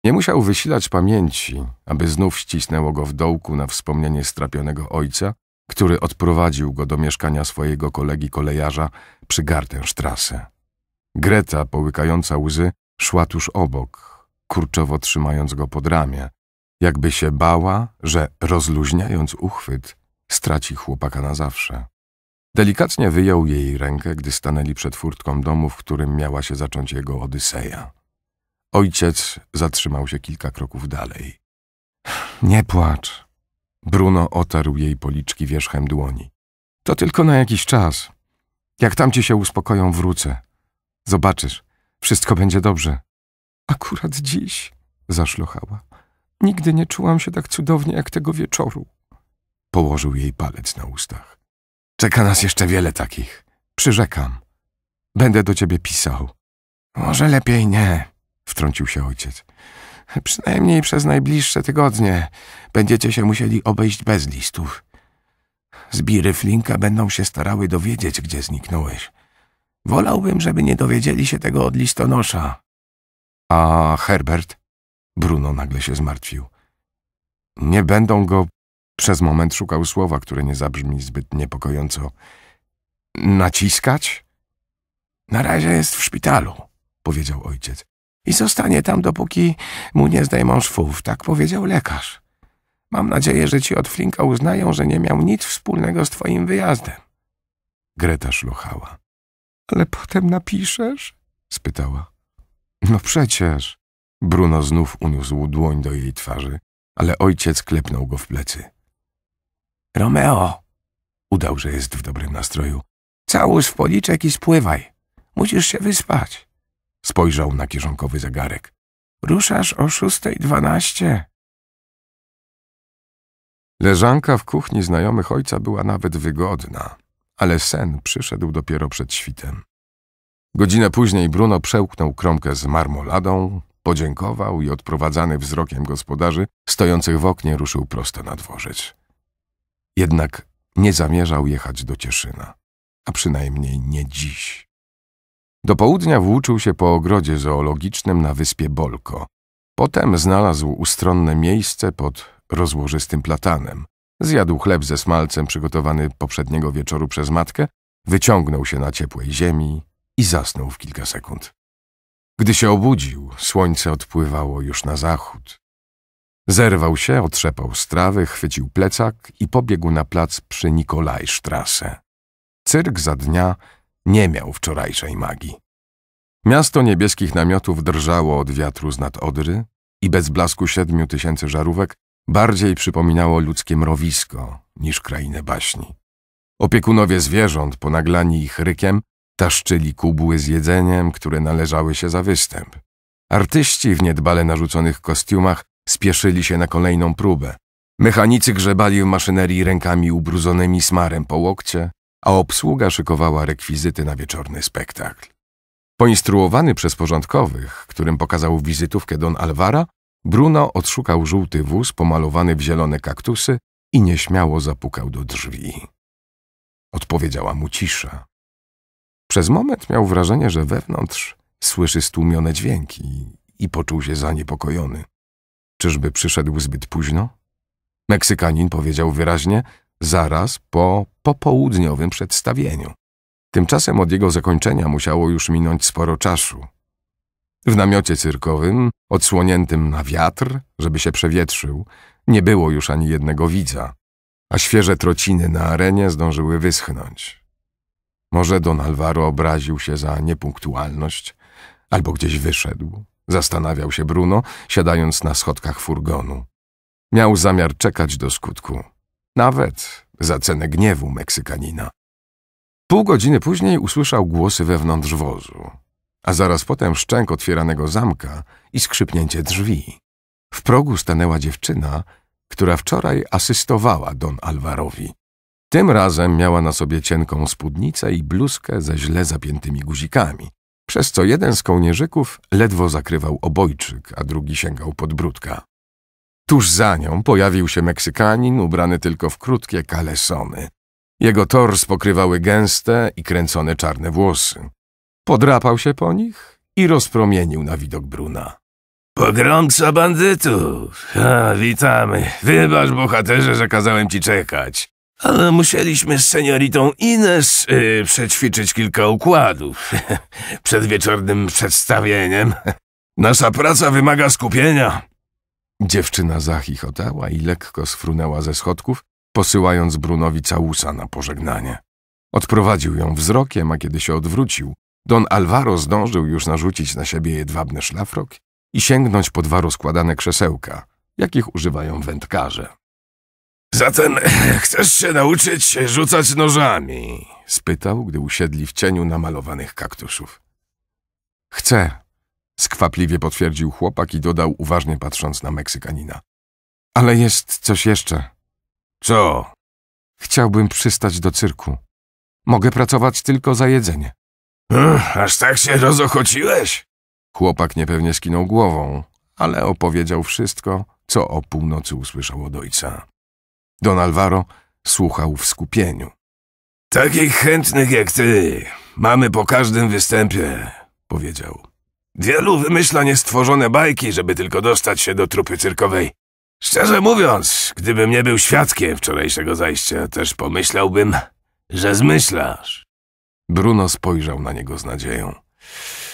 Nie musiał wysilać pamięci, aby znów ścisnęło go w dołku na wspomnienie strapionego ojca, który odprowadził go do mieszkania swojego kolegi kolejarza przy Gartenstrasse. Greta, połykająca łzy, szła tuż obok, kurczowo trzymając go pod ramię, jakby się bała, że rozluźniając uchwyt, straci chłopaka na zawsze. Delikatnie wyjął jej rękę, gdy stanęli przed furtką domu, w którym miała się zacząć jego Odyseja. Ojciec zatrzymał się kilka kroków dalej. Nie płacz. Bruno otarł jej policzki wierzchem dłoni. To tylko na jakiś czas. Jak tam ci się uspokoją, wrócę. Zobaczysz, wszystko będzie dobrze. Akurat dziś, zaszlochała. Nigdy nie czułam się tak cudownie jak tego wieczoru. Położył jej palec na ustach. Czeka nas jeszcze wiele takich. Przyrzekam. Będę do ciebie pisał. Może lepiej nie wtrącił się ojciec. Przynajmniej przez najbliższe tygodnie będziecie się musieli obejść bez listów. Zbiry Flinka będą się starały dowiedzieć, gdzie zniknąłeś. Wolałbym, żeby nie dowiedzieli się tego od listonosza. A Herbert? Bruno nagle się zmartwił. Nie będą go... Przez moment szukał słowa, które nie zabrzmi zbyt niepokojąco. Naciskać? Na razie jest w szpitalu, powiedział ojciec i zostanie tam, dopóki mu nie zdejmą szwów, tak powiedział lekarz. Mam nadzieję, że ci od Flinka uznają, że nie miał nic wspólnego z twoim wyjazdem. Greta szlochała. Ale potem napiszesz? spytała. No przecież. Bruno znów uniósł dłoń do jej twarzy, ale ojciec klepnął go w plecy. Romeo! Udał, że jest w dobrym nastroju. Całusz w policzek i spływaj. Musisz się wyspać. Spojrzał na kieszonkowy zegarek. Ruszasz o szóstej dwanaście. Leżanka w kuchni znajomych ojca była nawet wygodna, ale sen przyszedł dopiero przed świtem. Godzinę później Bruno przełknął kromkę z marmoladą, podziękował i odprowadzany wzrokiem gospodarzy stojących w oknie ruszył prosto na dworzec. Jednak nie zamierzał jechać do Cieszyna, a przynajmniej nie dziś. Do południa włóczył się po ogrodzie zoologicznym na wyspie Bolko. Potem znalazł ustronne miejsce pod rozłożystym platanem. Zjadł chleb ze smalcem przygotowany poprzedniego wieczoru przez matkę, wyciągnął się na ciepłej ziemi i zasnął w kilka sekund. Gdy się obudził, słońce odpływało już na zachód. Zerwał się, otrzepał strawy, chwycił plecak i pobiegł na plac przy Nikolajstrasse. Cyrk za dnia nie miał wczorajszej magii. Miasto niebieskich namiotów drżało od wiatru z nad Odry i bez blasku siedmiu tysięcy żarówek bardziej przypominało ludzkie mrowisko niż krainę baśni. Opiekunowie zwierząt, ponaglani ich rykiem, taszczyli kubły z jedzeniem, które należały się za występ. Artyści w niedbale narzuconych kostiumach spieszyli się na kolejną próbę. Mechanicy grzebali w maszynerii rękami ubrudzonymi smarem po łokcie, a obsługa szykowała rekwizyty na wieczorny spektakl. Poinstruowany przez porządkowych, którym pokazał wizytówkę Don Alvara, Bruno odszukał żółty wóz pomalowany w zielone kaktusy i nieśmiało zapukał do drzwi. Odpowiedziała mu cisza. Przez moment miał wrażenie, że wewnątrz słyszy stłumione dźwięki i poczuł się zaniepokojony. Czyżby przyszedł zbyt późno? Meksykanin powiedział wyraźnie, zaraz po popołudniowym przedstawieniu. Tymczasem od jego zakończenia musiało już minąć sporo czasu. W namiocie cyrkowym, odsłoniętym na wiatr, żeby się przewietrzył, nie było już ani jednego widza, a świeże trociny na arenie zdążyły wyschnąć. Może Don Alvaro obraził się za niepunktualność, albo gdzieś wyszedł, zastanawiał się Bruno, siadając na schodkach furgonu. Miał zamiar czekać do skutku. Nawet za cenę gniewu Meksykanina. Pół godziny później usłyszał głosy wewnątrz wozu, a zaraz potem szczęk otwieranego zamka i skrzypnięcie drzwi. W progu stanęła dziewczyna, która wczoraj asystowała Don Alvarowi. Tym razem miała na sobie cienką spódnicę i bluzkę ze źle zapiętymi guzikami, przez co jeden z kołnierzyków ledwo zakrywał obojczyk, a drugi sięgał pod bródka. Tuż za nią pojawił się Meksykanin ubrany tylko w krótkie kalesony. Jego tors pokrywały gęste i kręcone czarne włosy. Podrapał się po nich i rozpromienił na widok Bruna. Pogromca bandytów! A, witamy. Wybacz, bohaterze, że kazałem ci czekać. Ale musieliśmy z senioritą Ines yy, przećwiczyć kilka układów przed wieczornym przedstawieniem. Nasza praca wymaga skupienia. Dziewczyna zachichotała i lekko sfrunęła ze schodków, posyłając Brunowi całusa na pożegnanie. Odprowadził ją wzrokiem, a kiedy się odwrócił, Don Alvaro zdążył już narzucić na siebie jedwabny szlafrok i sięgnąć po dwa rozkładane krzesełka, jakich używają wędkarze. Zatem chcesz się nauczyć rzucać nożami? spytał, gdy usiedli w cieniu namalowanych kaktusów. Chcę, skwapliwie potwierdził chłopak i dodał, uważnie patrząc na Meksykanina. Ale jest coś jeszcze. Co? Chciałbym przystać do cyrku. Mogę pracować tylko za jedzenie. Ech, aż tak się rozochociłeś? Chłopak niepewnie skinął głową, ale opowiedział wszystko, co o północy usłyszał od ojca. Don Alvaro słuchał w skupieniu. Takich chętnych jak ty mamy po każdym występie, powiedział. Wielu wymyśla niestworzone bajki, żeby tylko dostać się do trupy cyrkowej. Szczerze mówiąc, gdybym nie był świadkiem wczorajszego zajścia, też pomyślałbym, że zmyślasz. Bruno spojrzał na niego z nadzieją.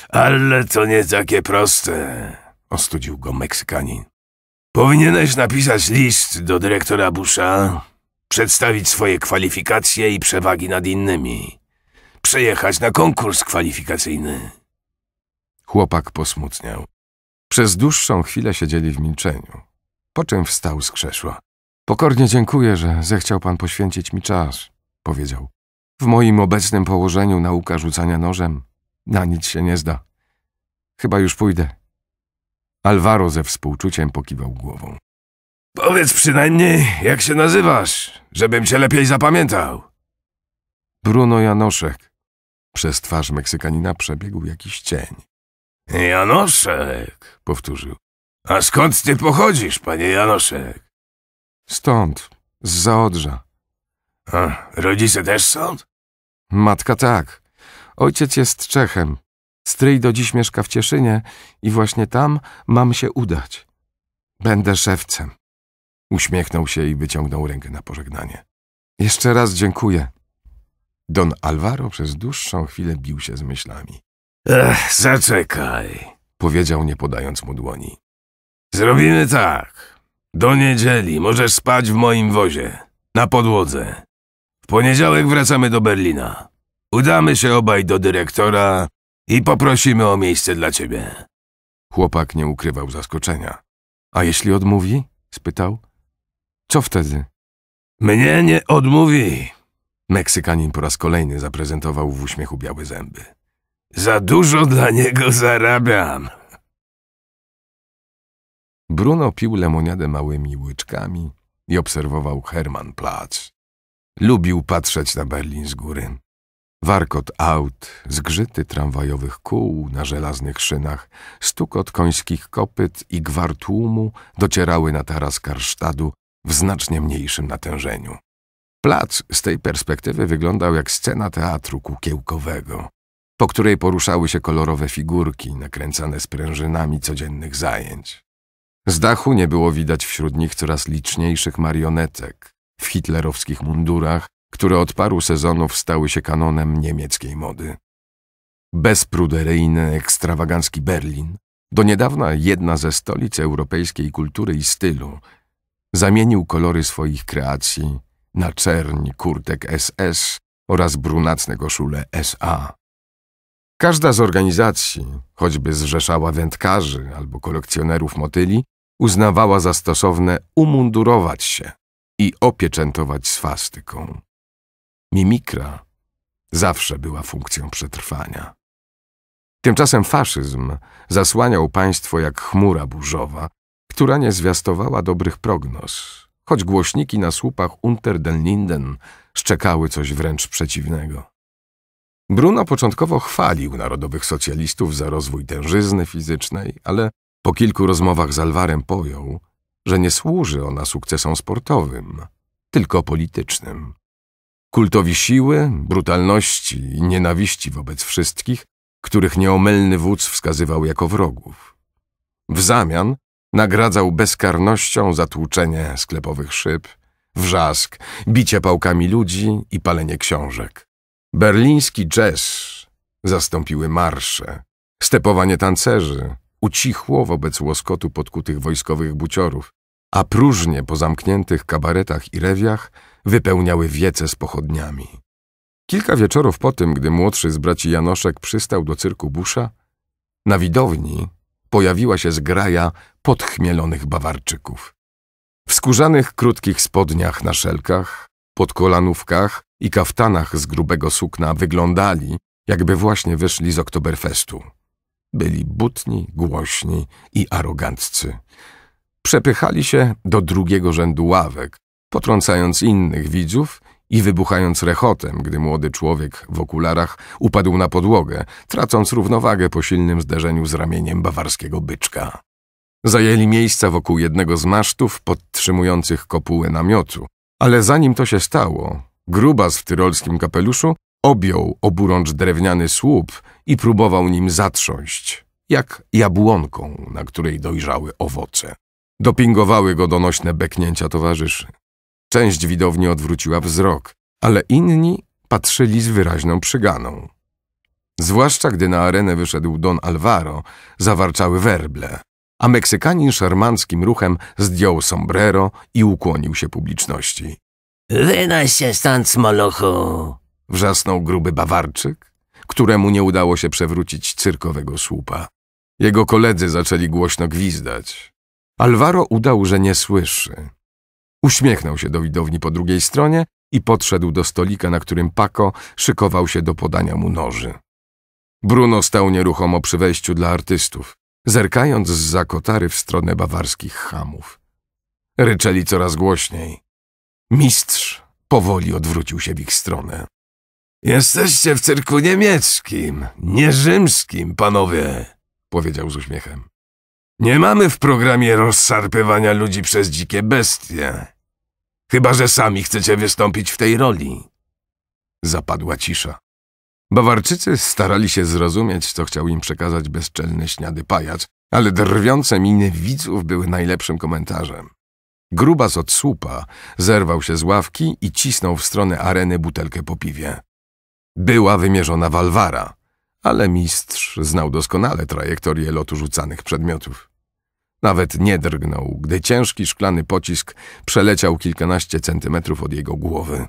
Ale to nie takie proste, ostudził go Meksykanin. Powinieneś napisać list do dyrektora Busha, przedstawić swoje kwalifikacje i przewagi nad innymi, przejechać na konkurs kwalifikacyjny. Chłopak posmutniał. Przez dłuższą chwilę siedzieli w milczeniu. Po czym wstał z krzesła. Pokornie dziękuję, że zechciał pan poświęcić mi czas, powiedział. W moim obecnym położeniu nauka rzucania nożem na nic się nie zda. Chyba już pójdę. Alvaro ze współczuciem pokiwał głową. Powiedz przynajmniej, jak się nazywasz, żebym cię lepiej zapamiętał. Bruno Janoszek. Przez twarz Meksykanina przebiegł jakiś cień. Janoszek, powtórzył. A skąd ty pochodzisz, panie Janoszek? Stąd, z Zaodrza. A rodzice też są? Matka tak. Ojciec jest Czechem. Stryj do dziś mieszka w Cieszynie i właśnie tam mam się udać. Będę szewcem. Uśmiechnął się i wyciągnął rękę na pożegnanie. Jeszcze raz dziękuję. Don Alvaro przez dłuższą chwilę bił się z myślami. Ech, zaczekaj, powiedział nie podając mu dłoni. Zrobimy tak. Do niedzieli możesz spać w moim wozie, na podłodze. W poniedziałek wracamy do Berlina. Udamy się obaj do dyrektora i poprosimy o miejsce dla ciebie. Chłopak nie ukrywał zaskoczenia. A jeśli odmówi? spytał. Co wtedy? Mnie nie odmówi. Meksykanin po raz kolejny zaprezentował w uśmiechu białe zęby. Za dużo dla niego zarabiam. Bruno pił lemoniadę małymi łyczkami i obserwował Herman Plac. Lubił patrzeć na Berlin z góry. Warkot aut, zgrzyty tramwajowych kół na żelaznych szynach, stukot końskich kopyt i gwar tłumu docierały na taras Karsztadu w znacznie mniejszym natężeniu. Plac z tej perspektywy wyglądał jak scena teatru kukiełkowego po której poruszały się kolorowe figurki nakręcane sprężynami codziennych zajęć. Z dachu nie było widać wśród nich coraz liczniejszych marionetek w hitlerowskich mundurach, które od paru sezonów stały się kanonem niemieckiej mody. Bezpruderyjny, ekstrawagancki Berlin, do niedawna jedna ze stolic europejskiej kultury i stylu, zamienił kolory swoich kreacji na czerń kurtek SS oraz brunatne koszule SA. Każda z organizacji, choćby zrzeszała wędkarzy albo kolekcjonerów motyli, uznawała za stosowne umundurować się i opieczętować swastyką. Mimikra zawsze była funkcją przetrwania. Tymczasem faszyzm zasłaniał państwo jak chmura burzowa, która nie zwiastowała dobrych prognoz, choć głośniki na słupach Unter den Linden szczekały coś wręcz przeciwnego. Bruno początkowo chwalił narodowych socjalistów za rozwój tężyzny fizycznej, ale po kilku rozmowach z Alwarem pojął, że nie służy ona sukcesom sportowym, tylko politycznym. Kultowi siły, brutalności i nienawiści wobec wszystkich, których nieomylny wódz wskazywał jako wrogów. W zamian nagradzał bezkarnością zatłuczenie sklepowych szyb, wrzask, bicie pałkami ludzi i palenie książek. Berliński jazz zastąpiły marsze. Stepowanie tancerzy ucichło wobec łoskotu podkutych wojskowych buciorów, a próżnie po zamkniętych kabaretach i rewiach wypełniały wiece z pochodniami. Kilka wieczorów po tym, gdy młodszy z braci Janoszek przystał do cyrku Busza, na widowni pojawiła się zgraja podchmielonych Bawarczyków. W skórzanych krótkich spodniach na szelkach, pod kolanówkach i kaftanach z grubego sukna wyglądali, jakby właśnie wyszli z Oktoberfestu. Byli butni, głośni i aroganccy. Przepychali się do drugiego rzędu ławek, potrącając innych widzów i wybuchając rechotem, gdy młody człowiek w okularach upadł na podłogę, tracąc równowagę po silnym zderzeniu z ramieniem bawarskiego byczka. Zajęli miejsca wokół jednego z masztów podtrzymujących kopułę namiotu, ale zanim to się stało, Grubas w tyrolskim kapeluszu objął oburącz drewniany słup i próbował nim zatrząść, jak jabłonką, na której dojrzały owoce. Dopingowały go donośne beknięcia towarzyszy. Część widowni odwróciła wzrok, ale inni patrzyli z wyraźną przyganą. Zwłaszcza gdy na arenę wyszedł Don Alvaro, zawarczały werble, a Meksykanin szarmanckim ruchem zdjął sombrero i ukłonił się publiczności. Wynoś się stąd, smoluchu! Wrzasnął gruby bawarczyk, któremu nie udało się przewrócić cyrkowego słupa. Jego koledzy zaczęli głośno gwizdać. Alvaro udał, że nie słyszy. Uśmiechnął się do widowni po drugiej stronie i podszedł do stolika, na którym Paco szykował się do podania mu noży. Bruno stał nieruchomo przy wejściu dla artystów, zerkając z zakotary w stronę bawarskich chamów. Ryczeli coraz głośniej. Mistrz powoli odwrócił się w ich stronę. Jesteście w cyrku niemieckim, nie rzymskim, panowie, powiedział z uśmiechem. Nie mamy w programie rozszarpywania ludzi przez dzikie bestie. Chyba, że sami chcecie wystąpić w tej roli. Zapadła cisza. Bawarczycy starali się zrozumieć, co chciał im przekazać bezczelny śniady pajac, ale drwiące miny widzów były najlepszym komentarzem. Gruba z odsłupa zerwał się z ławki i cisnął w stronę areny butelkę po piwie. Była wymierzona walwara, ale mistrz znał doskonale trajektorię lotu rzucanych przedmiotów. Nawet nie drgnął, gdy ciężki szklany pocisk przeleciał kilkanaście centymetrów od jego głowy.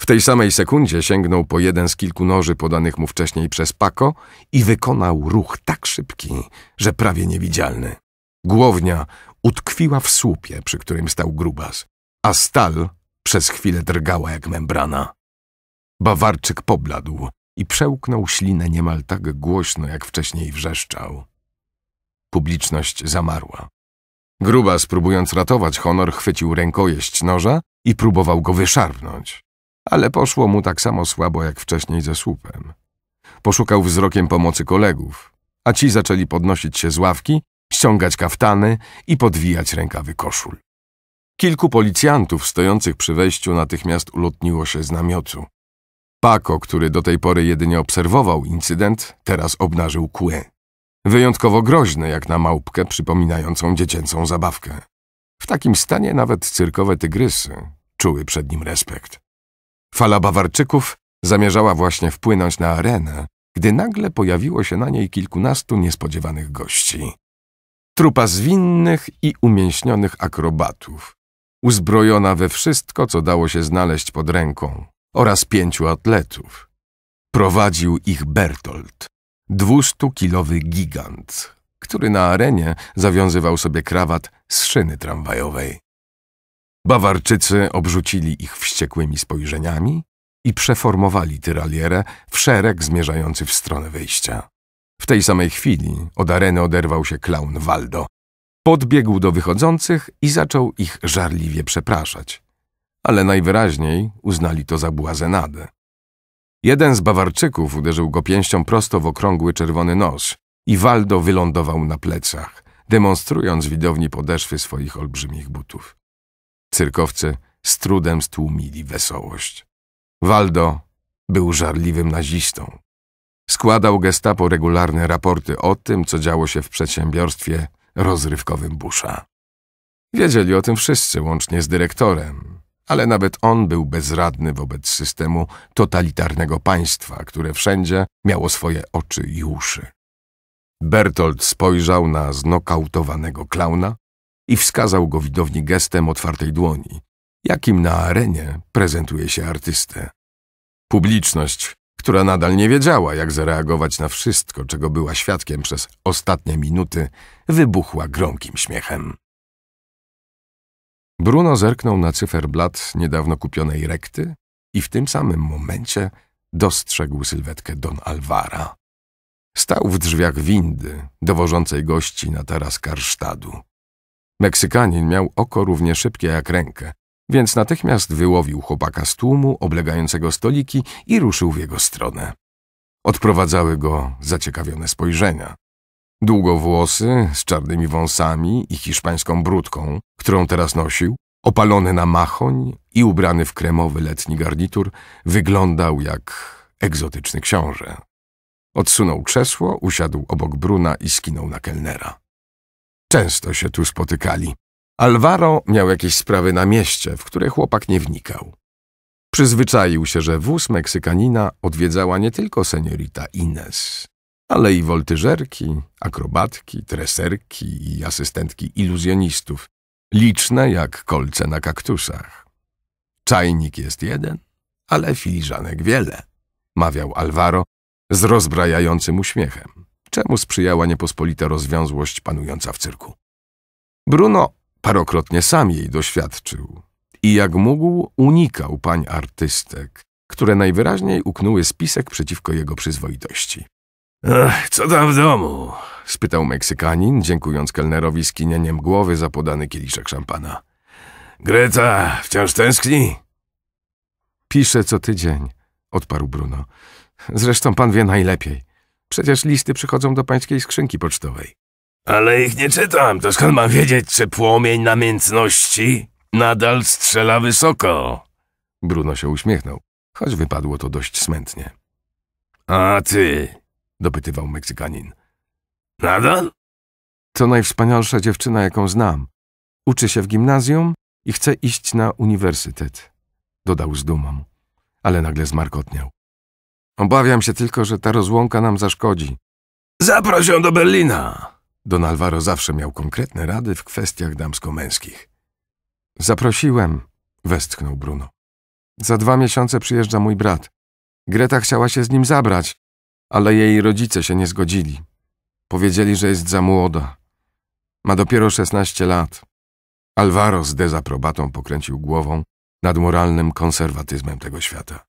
W tej samej sekundzie sięgnął po jeden z kilku noży podanych mu wcześniej przez Pako i wykonał ruch tak szybki, że prawie niewidzialny. Głownia utkwiła w słupie, przy którym stał grubas, a stal przez chwilę drgała jak membrana. Bawarczyk pobladł i przełknął ślinę niemal tak głośno, jak wcześniej wrzeszczał. Publiczność zamarła. Grubas, próbując ratować honor, chwycił rękojeść noża i próbował go wyszarpnąć, ale poszło mu tak samo słabo jak wcześniej ze słupem. Poszukał wzrokiem pomocy kolegów, a ci zaczęli podnosić się z ławki ściągać kaftany i podwijać rękawy koszul. Kilku policjantów stojących przy wejściu natychmiast ulotniło się z namiotu. Paco, który do tej pory jedynie obserwował incydent, teraz obnażył kły. Wyjątkowo groźne jak na małpkę przypominającą dziecięcą zabawkę. W takim stanie nawet cyrkowe tygrysy czuły przed nim respekt. Fala Bawarczyków zamierzała właśnie wpłynąć na arenę, gdy nagle pojawiło się na niej kilkunastu niespodziewanych gości trupa zwinnych i umięśnionych akrobatów, uzbrojona we wszystko, co dało się znaleźć pod ręką, oraz pięciu atletów. Prowadził ich Bertolt, dwustukilowy gigant, który na arenie zawiązywał sobie krawat z szyny tramwajowej. Bawarczycy obrzucili ich wściekłymi spojrzeniami i przeformowali tyralierę w szereg zmierzający w stronę wyjścia. W tej samej chwili od areny oderwał się klaun Waldo. Podbiegł do wychodzących i zaczął ich żarliwie przepraszać. Ale najwyraźniej uznali to za błazenadę. Jeden z Bawarczyków uderzył go pięścią prosto w okrągły czerwony nos i Waldo wylądował na plecach, demonstrując widowni podeszwy swoich olbrzymich butów. Cyrkowcy z trudem stłumili wesołość. Waldo był żarliwym nazistą, Składał gestapo regularne raporty o tym, co działo się w przedsiębiorstwie rozrywkowym Busha. Wiedzieli o tym wszyscy, łącznie z dyrektorem, ale nawet on był bezradny wobec systemu totalitarnego państwa, które wszędzie miało swoje oczy i uszy. Bertolt spojrzał na znokautowanego klauna i wskazał go widowni gestem otwartej dłoni, jakim na arenie prezentuje się artystę. Publiczność która nadal nie wiedziała, jak zareagować na wszystko, czego była świadkiem przez ostatnie minuty, wybuchła gromkim śmiechem. Bruno zerknął na cyferblat niedawno kupionej rekty i w tym samym momencie dostrzegł sylwetkę Don Alvara. Stał w drzwiach windy, dowożącej gości na taras Karsztadu. Meksykanin miał oko równie szybkie jak rękę, więc natychmiast wyłowił chłopaka z tłumu oblegającego stoliki i ruszył w jego stronę. Odprowadzały go zaciekawione spojrzenia. Długo włosy z czarnymi wąsami i hiszpańską brudką, którą teraz nosił, opalony na machoń i ubrany w kremowy letni garnitur, wyglądał jak egzotyczny książę. Odsunął krzesło, usiadł obok Bruna i skinął na kelnera. Często się tu spotykali, Alvaro miał jakieś sprawy na mieście, w które chłopak nie wnikał. Przyzwyczaił się, że wóz Meksykanina odwiedzała nie tylko seniorita Ines, ale i woltyżerki, akrobatki, treserki i asystentki iluzjonistów, liczne jak kolce na kaktusach. Czajnik jest jeden, ale filiżanek wiele, mawiał Alvaro z rozbrajającym uśmiechem, czemu sprzyjała niepospolita rozwiązłość panująca w cyrku. Bruno Parokrotnie sam jej doświadczył. I jak mógł, unikał pań artystek, które najwyraźniej uknęły spisek przeciwko jego przyzwoitości. Ach, co tam w domu? spytał Meksykanin, dziękując kelnerowi skinieniem głowy za podany kieliszek szampana. Greta, wciąż tęskni? Piszę co tydzień, odparł Bruno. Zresztą pan wie najlepiej. Przecież listy przychodzą do pańskiej skrzynki pocztowej. Ale ich nie czytam, to skąd mam wiedzieć, czy płomień namiętności nadal strzela wysoko? Bruno się uśmiechnął, choć wypadło to dość smętnie. A ty? dopytywał Meksykanin. Nadal? To najwspanialsza dziewczyna, jaką znam. Uczy się w gimnazjum i chce iść na uniwersytet, dodał z dumą, ale nagle zmarkotniał. Obawiam się tylko, że ta rozłąka nam zaszkodzi. Zaproś ją do Berlina, Don Alvaro zawsze miał konkretne rady w kwestiach damsko-męskich. Zaprosiłem, westchnął Bruno. Za dwa miesiące przyjeżdża mój brat. Greta chciała się z nim zabrać, ale jej rodzice się nie zgodzili. Powiedzieli, że jest za młoda. Ma dopiero szesnaście lat. Alvaro z dezaprobatą pokręcił głową nad moralnym konserwatyzmem tego świata.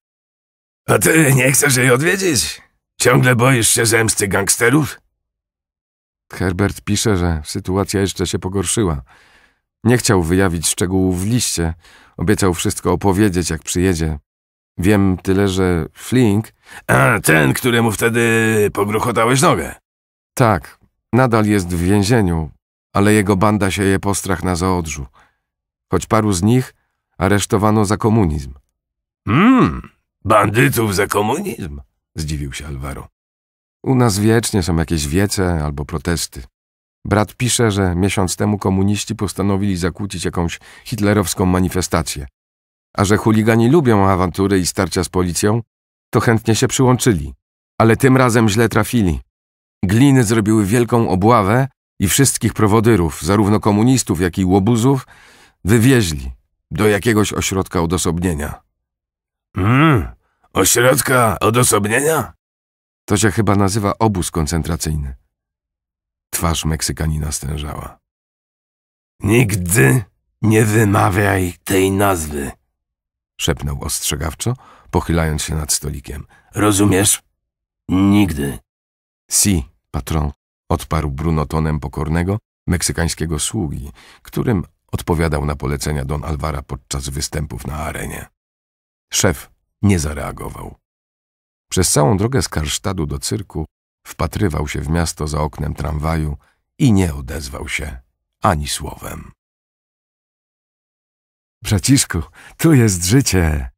A ty nie chcesz jej odwiedzić? Ciągle boisz się zemsty gangsterów? Herbert pisze, że sytuacja jeszcze się pogorszyła. Nie chciał wyjawić szczegółów w liście, obiecał wszystko opowiedzieć, jak przyjedzie. Wiem tyle, że Flink... A, ten, któremu wtedy pogruchotałeś nogę. Tak, nadal jest w więzieniu, ale jego banda sieje postrach na Zaodrzu. Choć paru z nich aresztowano za komunizm. Hmm, bandytów za komunizm? Zdziwił się Alvaro. U nas wiecznie są jakieś wiece albo protesty. Brat pisze, że miesiąc temu komuniści postanowili zakłócić jakąś hitlerowską manifestację. A że chuligani lubią awantury i starcia z policją, to chętnie się przyłączyli. Ale tym razem źle trafili. Gliny zrobiły wielką obławę i wszystkich prowodyrów, zarówno komunistów, jak i łobuzów, wywieźli do jakiegoś ośrodka odosobnienia. Hmm, ośrodka odosobnienia? To się chyba nazywa obóz koncentracyjny. Twarz Meksykanina stężała. Nigdy nie wymawiaj tej nazwy, szepnął ostrzegawczo, pochylając się nad stolikiem. Rozumiesz? Nigdy. Si, patron, odparł Bruno tonem pokornego, meksykańskiego sługi, którym odpowiadał na polecenia Don Alvara podczas występów na arenie. Szef nie zareagował. Przez całą drogę z Karsztadu do cyrku wpatrywał się w miasto za oknem tramwaju i nie odezwał się ani słowem. Braciszku, tu jest życie!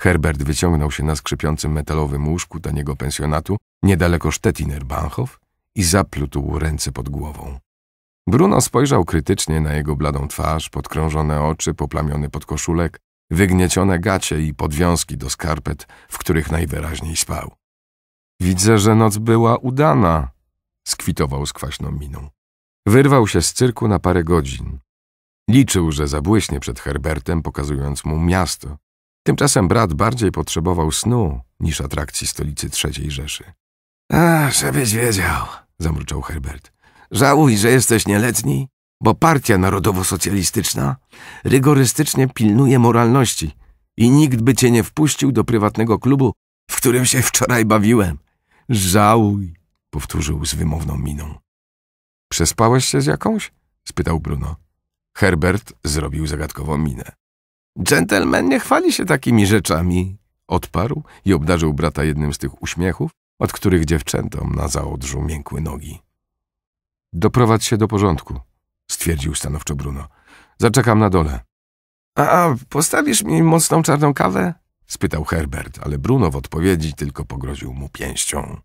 Herbert wyciągnął się na skrzypiącym metalowym łóżku taniego pensjonatu niedaleko sztetiner i zaplutł ręce pod głową. Bruno spojrzał krytycznie na jego bladą twarz, podkrążone oczy, poplamiony podkoszulek, wygniecione gacie i podwiązki do skarpet, w których najwyraźniej spał. Widzę, że noc była udana, skwitował z kwaśną miną. Wyrwał się z cyrku na parę godzin. Liczył, że zabłyśnie przed Herbertem, pokazując mu miasto. Tymczasem brat bardziej potrzebował snu niż atrakcji stolicy III Rzeszy. — A, żebyś wiedział — zamruczał Herbert. — Żałuj, że jesteś nieletni bo partia narodowo-socjalistyczna rygorystycznie pilnuje moralności i nikt by cię nie wpuścił do prywatnego klubu, w którym się wczoraj bawiłem. Żałuj, powtórzył z wymowną miną. Przespałeś się z jakąś? spytał Bruno. Herbert zrobił zagadkową minę. Dżentelmen nie chwali się takimi rzeczami, odparł i obdarzył brata jednym z tych uśmiechów, od których dziewczętom na zaodrzu miękły nogi. Doprowadź się do porządku, stwierdził stanowczo Bruno. Zaczekam na dole. A, a postawisz mi mocną czarną kawę? spytał Herbert, ale Bruno w odpowiedzi tylko pogroził mu pięścią.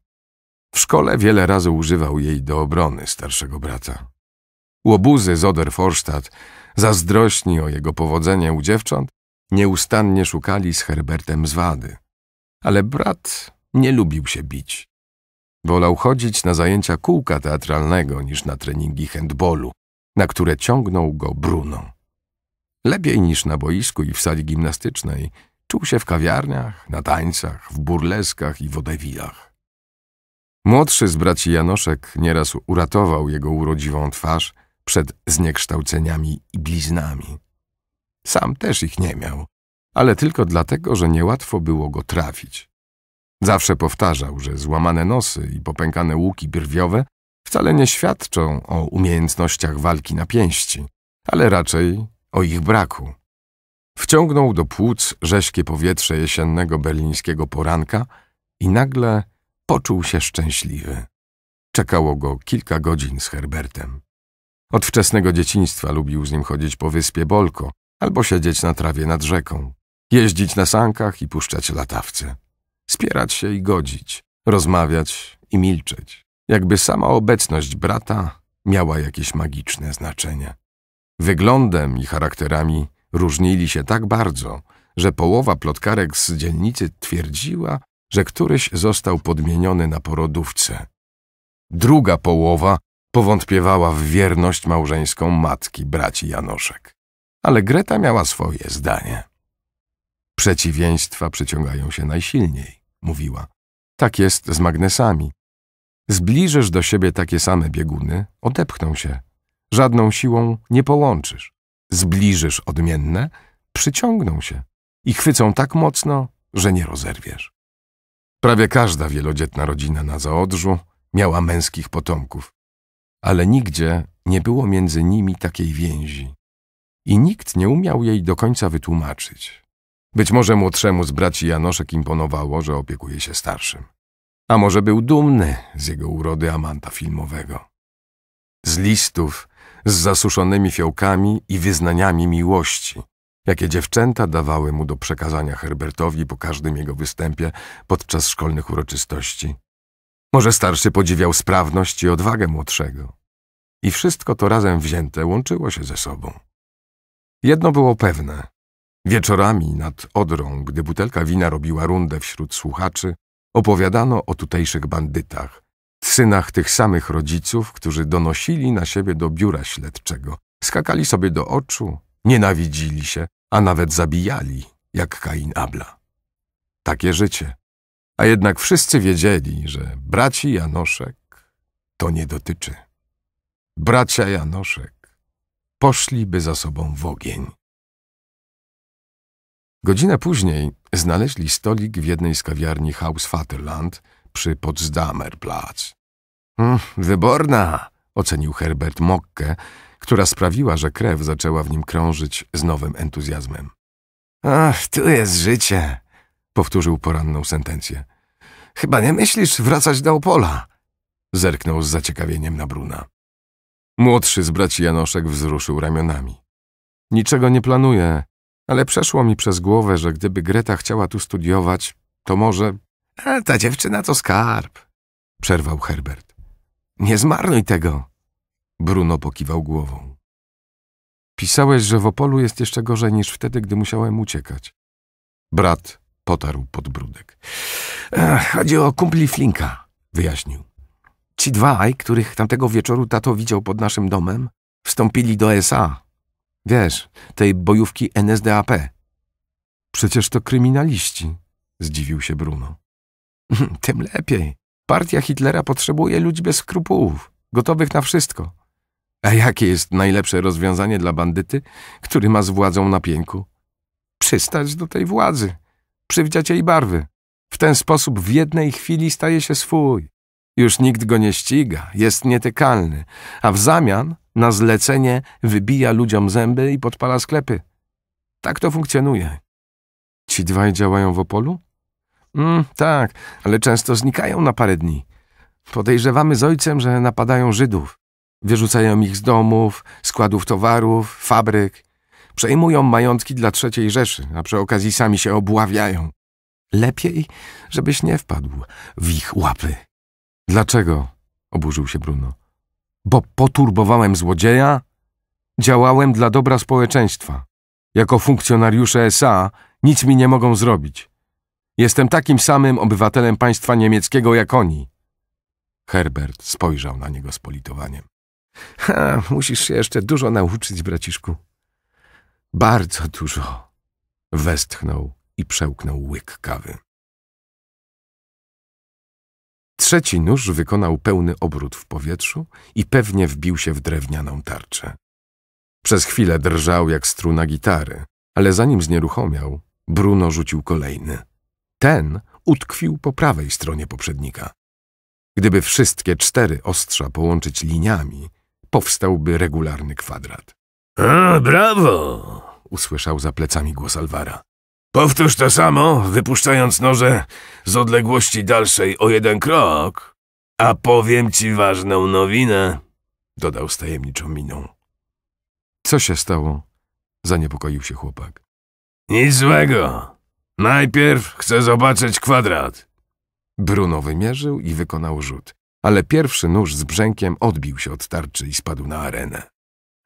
W szkole wiele razy używał jej do obrony starszego brata. Łobuzy z Oderforstadt, zazdrośni o jego powodzenie u dziewcząt, nieustannie szukali z Herbertem zwady. Ale brat nie lubił się bić. Wolał chodzić na zajęcia kółka teatralnego niż na treningi handbolu, na które ciągnął go Bruno. Lepiej niż na boisku i w sali gimnastycznej, czuł się w kawiarniach, na tańcach, w burleskach i wodewilach. Młodszy z braci Janoszek nieraz uratował jego urodziwą twarz przed zniekształceniami i bliznami. Sam też ich nie miał, ale tylko dlatego, że niełatwo było go trafić. Zawsze powtarzał, że złamane nosy i popękane łuki brwiowe wcale nie świadczą o umiejętnościach walki na pięści, ale raczej o ich braku. Wciągnął do płuc rześkie powietrze jesiennego berlińskiego poranka i nagle poczuł się szczęśliwy. Czekało go kilka godzin z Herbertem. Od wczesnego dzieciństwa lubił z nim chodzić po wyspie Bolko albo siedzieć na trawie nad rzeką, jeździć na sankach i puszczać latawce, spierać się i godzić, rozmawiać i milczeć jakby sama obecność brata miała jakieś magiczne znaczenie. Wyglądem i charakterami różnili się tak bardzo, że połowa plotkarek z dzielnicy twierdziła, że któryś został podmieniony na porodówce. Druga połowa powątpiewała w wierność małżeńską matki braci Janoszek. Ale Greta miała swoje zdanie. Przeciwieństwa przyciągają się najsilniej, mówiła. Tak jest z magnesami. Zbliżysz do siebie takie same bieguny, odepchną się. Żadną siłą nie połączysz. Zbliżysz odmienne, przyciągną się i chwycą tak mocno, że nie rozerwiesz. Prawie każda wielodzietna rodzina na Zaodrzu miała męskich potomków, ale nigdzie nie było między nimi takiej więzi. I nikt nie umiał jej do końca wytłumaczyć. Być może młodszemu z braci Janoszek imponowało, że opiekuje się starszym. A może był dumny z jego urody amanta filmowego. Z listów, z zasuszonymi fiołkami i wyznaniami miłości, jakie dziewczęta dawały mu do przekazania Herbertowi po każdym jego występie podczas szkolnych uroczystości. Może starszy podziwiał sprawność i odwagę młodszego. I wszystko to razem wzięte łączyło się ze sobą. Jedno było pewne. Wieczorami nad Odrą, gdy butelka wina robiła rundę wśród słuchaczy, Opowiadano o tutejszych bandytach, synach tych samych rodziców, którzy donosili na siebie do biura śledczego, skakali sobie do oczu, nienawidzili się, a nawet zabijali, jak Kain Abla. Takie życie. A jednak wszyscy wiedzieli, że braci Janoszek to nie dotyczy. Bracia Janoszek poszliby za sobą w ogień. Godzinę później znaleźli stolik w jednej z kawiarni Haus Vaterland przy Potsdamer hm, wyborna! ocenił Herbert Mocke, która sprawiła, że krew zaczęła w nim krążyć z nowym entuzjazmem. Ach, tu jest życie! powtórzył poranną sentencję. Chyba nie myślisz wracać do Opola? zerknął z zaciekawieniem na Bruna. Młodszy z braci Janoszek wzruszył ramionami. Niczego nie planuję, ale przeszło mi przez głowę, że gdyby Greta chciała tu studiować, to może... A ta dziewczyna to skarb, przerwał Herbert. Nie zmarnuj tego. Bruno pokiwał głową. Pisałeś, że w Opolu jest jeszcze gorzej niż wtedy, gdy musiałem uciekać. Brat potarł podbródek. Chodzi o kumpli Flinka, wyjaśnił. Ci dwaj, których tamtego wieczoru tato widział pod naszym domem, wstąpili do SA Wiesz, tej bojówki NSDAP. Przecież to kryminaliści, zdziwił się Bruno. Tym lepiej. Partia Hitlera potrzebuje ludzi bez skrupułów, gotowych na wszystko. A jakie jest najlepsze rozwiązanie dla bandyty, który ma z władzą na pięku? Przystać do tej władzy, przywdziać jej barwy. W ten sposób w jednej chwili staje się swój. Już nikt go nie ściga, jest nietykalny, a w zamian na zlecenie wybija ludziom zęby i podpala sklepy. Tak to funkcjonuje. Ci dwaj działają w Opolu? Mm, tak, ale często znikają na parę dni. Podejrzewamy z ojcem, że napadają Żydów. Wyrzucają ich z domów, składów towarów, fabryk. Przejmują majątki dla trzeciej Rzeszy, a przy okazji sami się obławiają. Lepiej, żebyś nie wpadł w ich łapy. Dlaczego? oburzył się Bruno bo poturbowałem złodzieja, działałem dla dobra społeczeństwa. Jako funkcjonariusze SA nic mi nie mogą zrobić. Jestem takim samym obywatelem państwa niemieckiego jak oni. Herbert spojrzał na niego z politowaniem. Ha, musisz się jeszcze dużo nauczyć, braciszku. Bardzo dużo. Westchnął i przełknął łyk kawy. Trzeci nóż wykonał pełny obrót w powietrzu i pewnie wbił się w drewnianą tarczę. Przez chwilę drżał jak struna gitary, ale zanim znieruchomiał, Bruno rzucił kolejny. Ten utkwił po prawej stronie poprzednika. Gdyby wszystkie cztery ostrza połączyć liniami, powstałby regularny kwadrat. A, brawo! usłyszał za plecami głos Alvara. Powtórz to samo, wypuszczając noże z odległości dalszej o jeden krok, a powiem ci ważną nowinę, dodał z tajemniczą miną. Co się stało? Zaniepokoił się chłopak. Nic złego. Najpierw chcę zobaczyć kwadrat. Bruno wymierzył i wykonał rzut, ale pierwszy nóż z brzękiem odbił się od tarczy i spadł na arenę.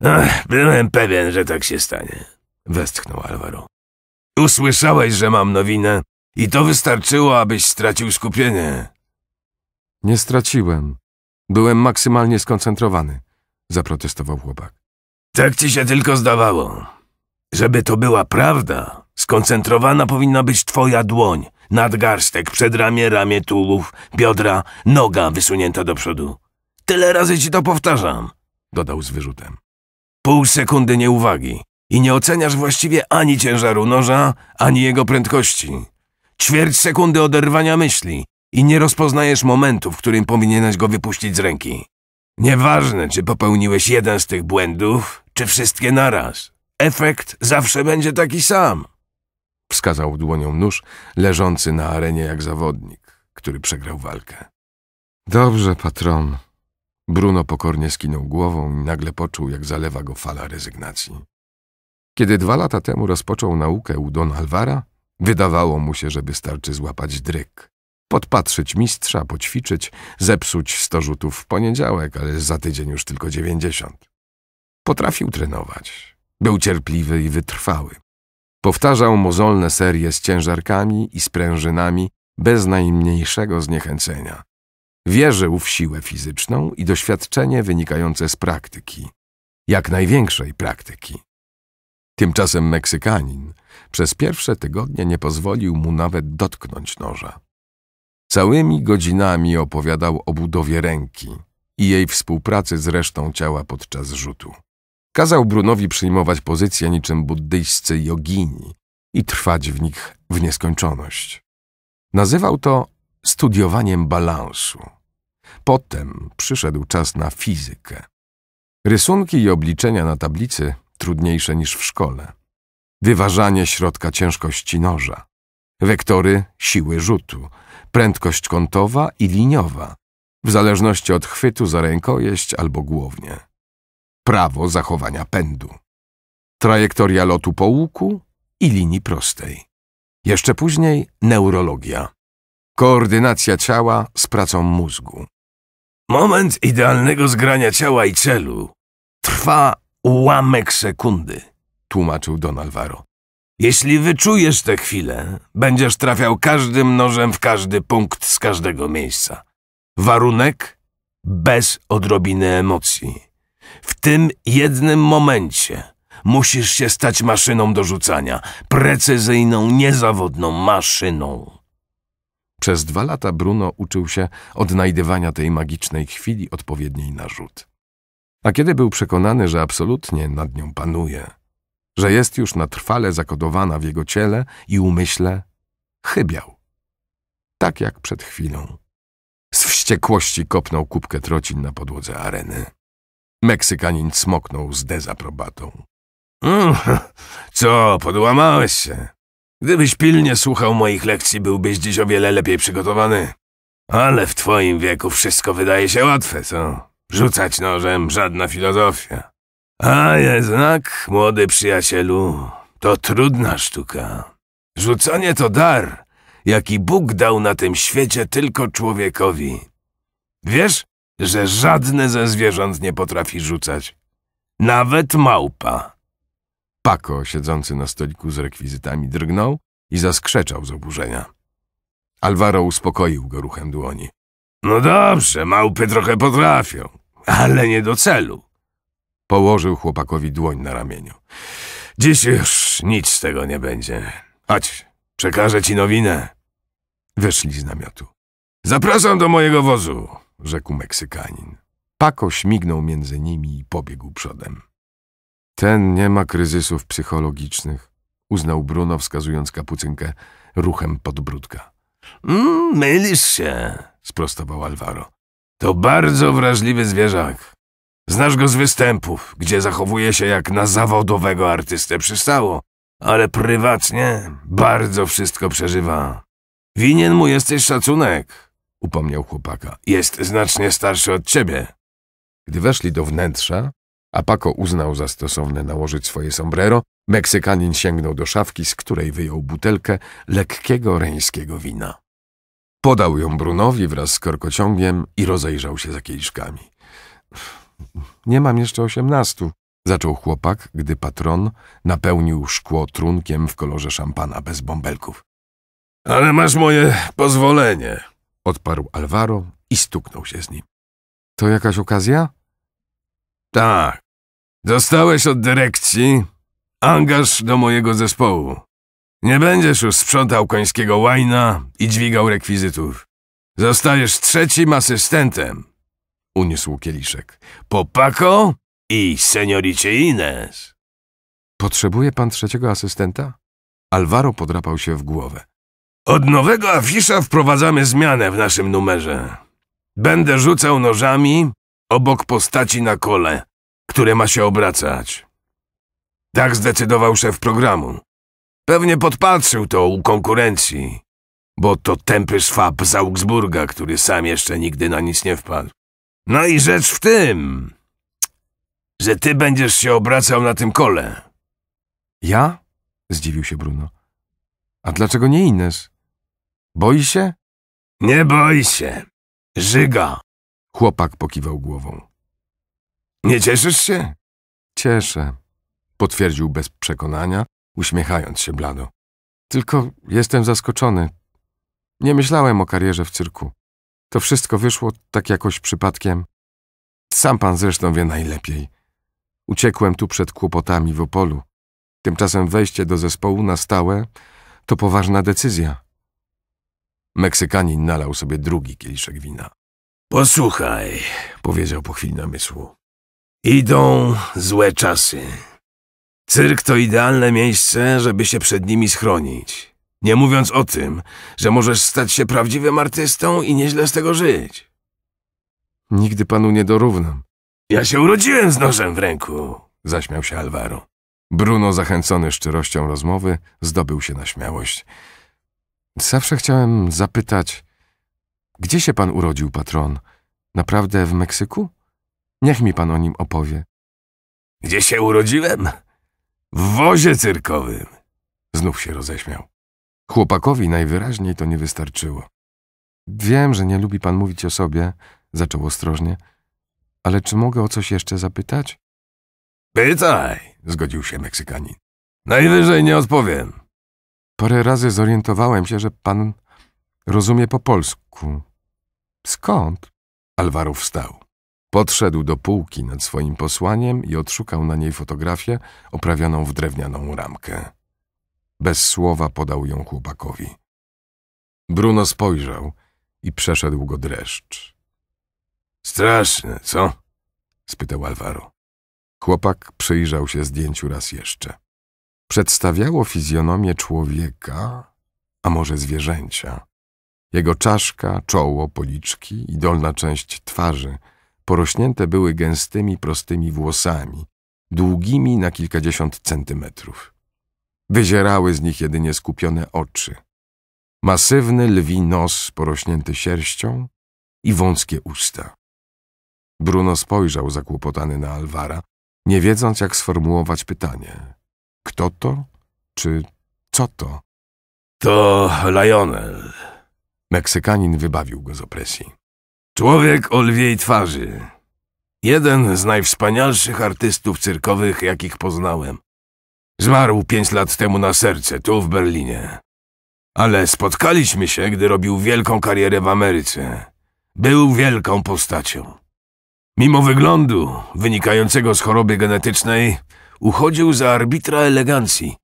Ach, byłem pewien, że tak się stanie, westchnął Alvaro. Usłyszałeś, że mam nowinę i to wystarczyło, abyś stracił skupienie. Nie straciłem. Byłem maksymalnie skoncentrowany, zaprotestował chłopak. Tak ci się tylko zdawało. Żeby to była prawda, skoncentrowana powinna być twoja dłoń, nadgarstek, przedramię, ramię, tułów, biodra, noga wysunięta do przodu. Tyle razy ci to powtarzam, dodał z wyrzutem. Pół sekundy nieuwagi i nie oceniasz właściwie ani ciężaru noża, ani jego prędkości. Ćwierć sekundy oderwania myśli i nie rozpoznajesz momentu, w którym powinieneś go wypuścić z ręki. Nieważne, czy popełniłeś jeden z tych błędów, czy wszystkie naraz. Efekt zawsze będzie taki sam. Wskazał dłonią nóż leżący na arenie jak zawodnik, który przegrał walkę. Dobrze, patron. Bruno pokornie skinął głową i nagle poczuł, jak zalewa go fala rezygnacji. Kiedy dwa lata temu rozpoczął naukę u Don Alvara, wydawało mu się, że wystarczy złapać dryk. Podpatrzyć mistrza, poćwiczyć, zepsuć sto rzutów w poniedziałek, ale za tydzień już tylko dziewięćdziesiąt. Potrafił trenować. Był cierpliwy i wytrwały. Powtarzał mozolne serie z ciężarkami i sprężynami bez najmniejszego zniechęcenia. Wierzył w siłę fizyczną i doświadczenie wynikające z praktyki. Jak największej praktyki. Tymczasem Meksykanin przez pierwsze tygodnie nie pozwolił mu nawet dotknąć noża. Całymi godzinami opowiadał o budowie ręki i jej współpracy z resztą ciała podczas rzutu. Kazał Brunowi przyjmować pozycje niczym buddyjscy jogini i trwać w nich w nieskończoność. Nazywał to studiowaniem balansu. Potem przyszedł czas na fizykę. Rysunki i obliczenia na tablicy trudniejsze niż w szkole. Wyważanie środka ciężkości noża, wektory siły rzutu, prędkość kątowa i liniowa, w zależności od chwytu za rękojeść albo głownie. Prawo zachowania pędu, trajektoria lotu po łuku i linii prostej. Jeszcze później neurologia, koordynacja ciała z pracą mózgu. Moment idealnego zgrania ciała i celu trwa ułamek sekundy, tłumaczył Don Alvaro. Jeśli wyczujesz tę chwilę, będziesz trafiał każdym nożem w każdy punkt z każdego miejsca. Warunek? Bez odrobiny emocji. W tym jednym momencie musisz się stać maszyną do rzucania, precyzyjną, niezawodną maszyną. Przez dwa lata Bruno uczył się odnajdywania tej magicznej chwili odpowiedniej na rzut. A kiedy był przekonany, że absolutnie nad nią panuje, że jest już na trwale zakodowana w jego ciele i umyśle, chybiał. Tak jak przed chwilą. Z wściekłości kopnął kubkę trocin na podłodze areny. Meksykanin smoknął z dezaprobatą. Mm, co, podłamałeś się? Gdybyś pilnie słuchał moich lekcji, byłbyś dziś o wiele lepiej przygotowany. Ale w twoim wieku wszystko wydaje się łatwe, co? Rzucać nożem żadna filozofia. A jednak, młody przyjacielu, to trudna sztuka. Rzucanie to dar, jaki Bóg dał na tym świecie tylko człowiekowi. Wiesz, że żadne ze zwierząt nie potrafi rzucać. Nawet małpa. Pako, siedzący na stoliku z rekwizytami, drgnął i zaskrzeczał z oburzenia. Alvaro uspokoił go ruchem dłoni. No dobrze, małpy trochę potrafią ale nie do celu. Położył chłopakowi dłoń na ramieniu. Dziś już nic z tego nie będzie. Chodź, przekażę ci nowinę. Wyszli z namiotu. Zapraszam do mojego wozu, rzekł Meksykanin. Pako śmignął między nimi i pobiegł przodem. Ten nie ma kryzysów psychologicznych, uznał Bruno, wskazując kapucynkę ruchem podbródka. Mm, mylisz się, sprostował Alvaro. To bardzo wrażliwy zwierzak. Znasz go z występów, gdzie zachowuje się jak na zawodowego artystę przystało, ale prywatnie bardzo wszystko przeżywa. Winien mu jesteś szacunek, upomniał chłopaka. Jest znacznie starszy od ciebie. Gdy weszli do wnętrza, Apako uznał za stosowne nałożyć swoje sombrero, Meksykanin sięgnął do szafki, z której wyjął butelkę lekkiego reńskiego wina. Podał ją Brunowi wraz z korkociągiem i rozejrzał się za kieliszkami. Nie mam jeszcze osiemnastu, zaczął chłopak, gdy patron napełnił szkło trunkiem w kolorze szampana bez bąbelków. Ale masz moje pozwolenie, odparł Alvaro i stuknął się z nim. To jakaś okazja? Tak. Dostałeś od dyrekcji angaż do mojego zespołu. Nie będziesz już sprzątał końskiego łajna i dźwigał rekwizytów. Zostajesz trzecim asystentem. Uniósł kieliszek. Po Paco i senioricie Ines. Potrzebuje pan trzeciego asystenta? Alvaro podrapał się w głowę. Od nowego afisza wprowadzamy zmianę w naszym numerze. Będę rzucał nożami obok postaci na kole, które ma się obracać. Tak zdecydował szef programu. Pewnie podpatrzył to u konkurencji, bo to tępy szwab z Augsburga, który sam jeszcze nigdy na nic nie wpadł. No i rzecz w tym, że ty będziesz się obracał na tym kole. Ja? Zdziwił się Bruno. A dlaczego nie Ines? Boi się? Nie boi się. Żyga. Chłopak pokiwał głową. Nie cieszysz się? Cieszę, potwierdził bez przekonania, uśmiechając się blado. Tylko jestem zaskoczony. Nie myślałem o karierze w cyrku. To wszystko wyszło tak jakoś przypadkiem. Sam pan zresztą wie najlepiej. Uciekłem tu przed kłopotami w Opolu. Tymczasem wejście do zespołu na stałe to poważna decyzja. Meksykanin nalał sobie drugi kieliszek wina. Posłuchaj, powiedział po chwili namysłu. Idą złe czasy. Cyrk to idealne miejsce, żeby się przed nimi schronić. Nie mówiąc o tym, że możesz stać się prawdziwym artystą i nieźle z tego żyć. Nigdy panu nie dorównam. Ja się urodziłem z nożem w ręku, zaśmiał się Alvaro. Bruno, zachęcony szczerością rozmowy, zdobył się na śmiałość. Zawsze chciałem zapytać, gdzie się pan urodził, patron? Naprawdę w Meksyku? Niech mi pan o nim opowie. Gdzie się urodziłem? W wozie cyrkowym! Znów się roześmiał. Chłopakowi najwyraźniej to nie wystarczyło. Wiem, że nie lubi pan mówić o sobie, zaczął ostrożnie, ale czy mogę o coś jeszcze zapytać? Pytaj, zgodził się Meksykanin. Najwyżej nie odpowiem. Parę razy zorientowałem się, że pan rozumie po polsku. Skąd? Alvaro wstał. Podszedł do półki nad swoim posłaniem i odszukał na niej fotografię oprawioną w drewnianą ramkę. Bez słowa podał ją chłopakowi. Bruno spojrzał i przeszedł go dreszcz. Straszne, co? spytał Alvaro. Chłopak przyjrzał się zdjęciu raz jeszcze. Przedstawiało fizjonomię człowieka, a może zwierzęcia. Jego czaszka, czoło, policzki i dolna część twarzy porośnięte były gęstymi, prostymi włosami, długimi na kilkadziesiąt centymetrów. Wyzierały z nich jedynie skupione oczy. Masywny lwi nos porośnięty sierścią i wąskie usta. Bruno spojrzał zakłopotany na Alvara, nie wiedząc jak sformułować pytanie. Kto to? Czy co to? To Lionel. Meksykanin wybawił go z opresji. Człowiek o lwiej twarzy. Jeden z najwspanialszych artystów cyrkowych, jakich poznałem. Zmarł pięć lat temu na serce, tu w Berlinie. Ale spotkaliśmy się, gdy robił wielką karierę w Ameryce. Był wielką postacią. Mimo wyglądu, wynikającego z choroby genetycznej, uchodził za arbitra elegancji.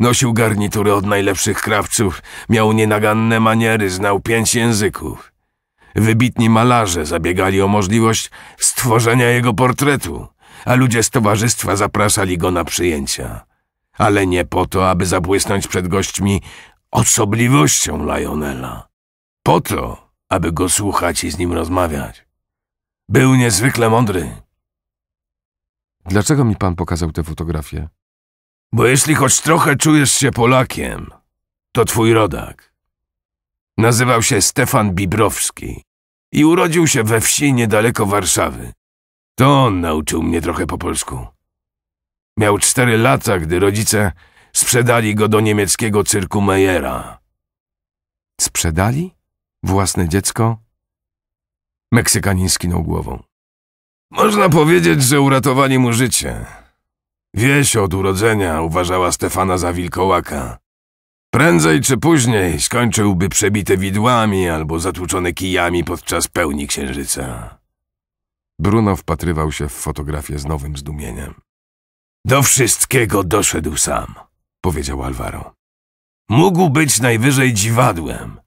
Nosił garnitury od najlepszych krawców, miał nienaganne maniery, znał pięć języków. Wybitni malarze zabiegali o możliwość stworzenia jego portretu, a ludzie z towarzystwa zapraszali go na przyjęcia. Ale nie po to, aby zabłysnąć przed gośćmi osobliwością Lionela. Po to, aby go słuchać i z nim rozmawiać. Był niezwykle mądry. Dlaczego mi pan pokazał tę fotografię? Bo jeśli choć trochę czujesz się Polakiem, to twój rodak. Nazywał się Stefan Bibrowski i urodził się we wsi niedaleko Warszawy. To on nauczył mnie trochę po polsku. Miał cztery lata, gdy rodzice sprzedali go do niemieckiego cyrku Mejera. Sprzedali? Własne dziecko? Meksykanin skinął głową. Można powiedzieć, że uratowali mu życie. Wieś od urodzenia uważała Stefana za wilkołaka. Prędzej czy później skończyłby przebite widłami albo zatłuczone kijami podczas pełni księżyca. Bruno wpatrywał się w fotografię z nowym zdumieniem. Do wszystkiego doszedł sam, powiedział Alvaro. Mógł być najwyżej dziwadłem,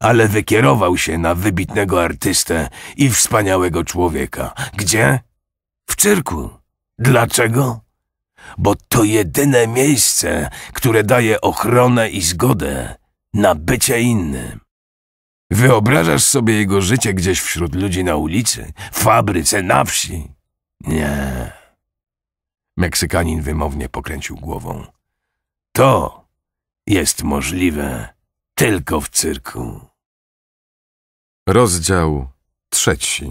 ale wykierował się na wybitnego artystę i wspaniałego człowieka. Gdzie? W cyrku. Dlaczego? bo to jedyne miejsce, które daje ochronę i zgodę na bycie innym. Wyobrażasz sobie jego życie gdzieś wśród ludzi na ulicy, w fabryce, na wsi? Nie. Meksykanin wymownie pokręcił głową. To jest możliwe tylko w cyrku. Rozdział trzeci.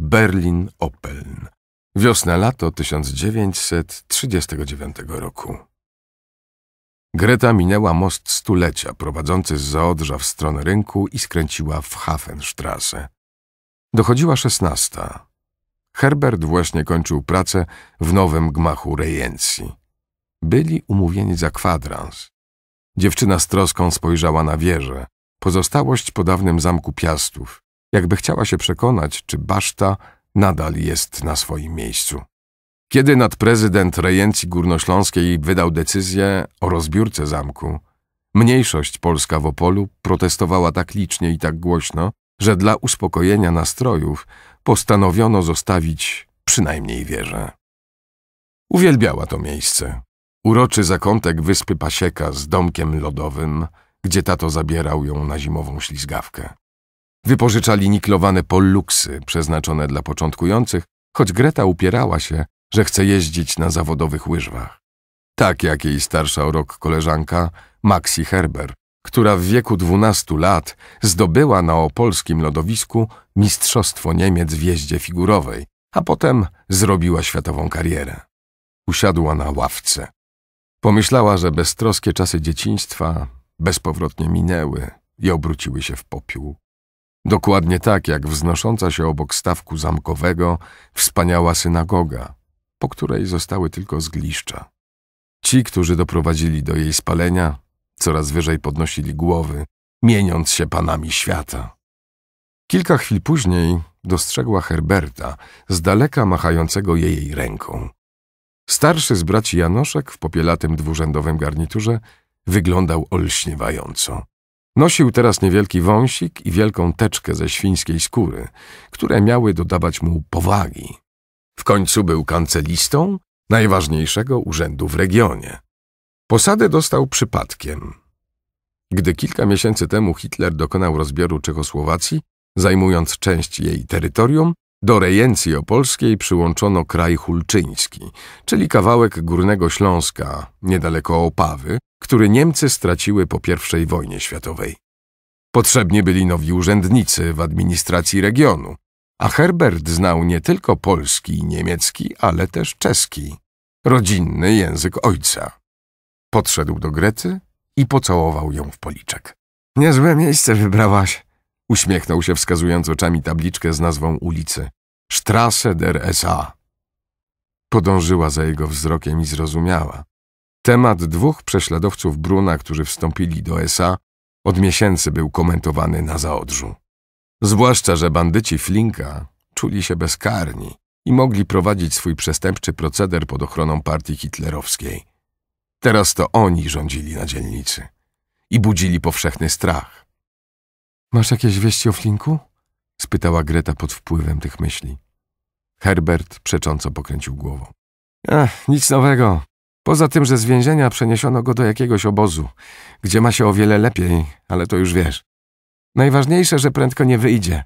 Berlin Opeln. Wiosna-lato 1939 roku. Greta minęła most stulecia prowadzący z Zaodrza w stronę rynku i skręciła w Hafenstrasse. Dochodziła szesnasta. Herbert właśnie kończył pracę w nowym gmachu rejencji. Byli umówieni za kwadrans. Dziewczyna z troską spojrzała na wieżę, pozostałość po dawnym zamku piastów, jakby chciała się przekonać, czy baszta nadal jest na swoim miejscu. Kiedy nadprezydent rejencji górnośląskiej wydał decyzję o rozbiórce zamku, mniejszość polska w Opolu protestowała tak licznie i tak głośno, że dla uspokojenia nastrojów postanowiono zostawić przynajmniej wieżę. Uwielbiała to miejsce. Uroczy zakątek wyspy Pasieka z domkiem lodowym, gdzie tato zabierał ją na zimową ślizgawkę. Wypożyczali niklowane polluksy przeznaczone dla początkujących, choć Greta upierała się, że chce jeździć na zawodowych łyżwach. Tak jak jej starsza o rok koleżanka Maxi Herber, która w wieku 12 lat zdobyła na opolskim lodowisku Mistrzostwo Niemiec w jeździe figurowej, a potem zrobiła światową karierę. Usiadła na ławce. Pomyślała, że beztroskie czasy dzieciństwa bezpowrotnie minęły i obróciły się w popiół. Dokładnie tak jak wznosząca się obok stawku zamkowego wspaniała synagoga, po której zostały tylko zgliszcza. Ci, którzy doprowadzili do jej spalenia, coraz wyżej podnosili głowy, mieniąc się panami świata. Kilka chwil później dostrzegła Herberta, z daleka machającego jej ręką. Starszy z braci Janoszek w popielatym dwurzędowym garniturze wyglądał olśniewająco. Nosił teraz niewielki wąsik i wielką teczkę ze świńskiej skóry, które miały dodawać mu powagi. W końcu był kancelistą najważniejszego urzędu w regionie. Posadę dostał przypadkiem. Gdy kilka miesięcy temu Hitler dokonał rozbioru Czechosłowacji, zajmując część jej terytorium, do rejencji opolskiej przyłączono kraj hulczyński, czyli kawałek Górnego Śląska, niedaleko Opawy, który Niemcy straciły po I wojnie światowej. Potrzebni byli nowi urzędnicy w administracji regionu, a Herbert znał nie tylko polski i niemiecki, ale też czeski, rodzinny język ojca. Podszedł do Grety i pocałował ją w policzek. Niezłe miejsce wybrałaś, Uśmiechnął się, wskazując oczami tabliczkę z nazwą ulicy. Strasse der S.A. Podążyła za jego wzrokiem i zrozumiała. Temat dwóch prześladowców Bruna, którzy wstąpili do S.A., od miesięcy był komentowany na zaodrzu. Zwłaszcza, że bandyci Flinka czuli się bezkarni i mogli prowadzić swój przestępczy proceder pod ochroną partii hitlerowskiej. Teraz to oni rządzili na dzielnicy i budzili powszechny strach. Masz jakieś wieści o Flinku? spytała Greta pod wpływem tych myśli. Herbert przecząco pokręcił głową. Ach, nic nowego. Poza tym, że z więzienia przeniesiono go do jakiegoś obozu, gdzie ma się o wiele lepiej, ale to już wiesz. Najważniejsze, że prędko nie wyjdzie.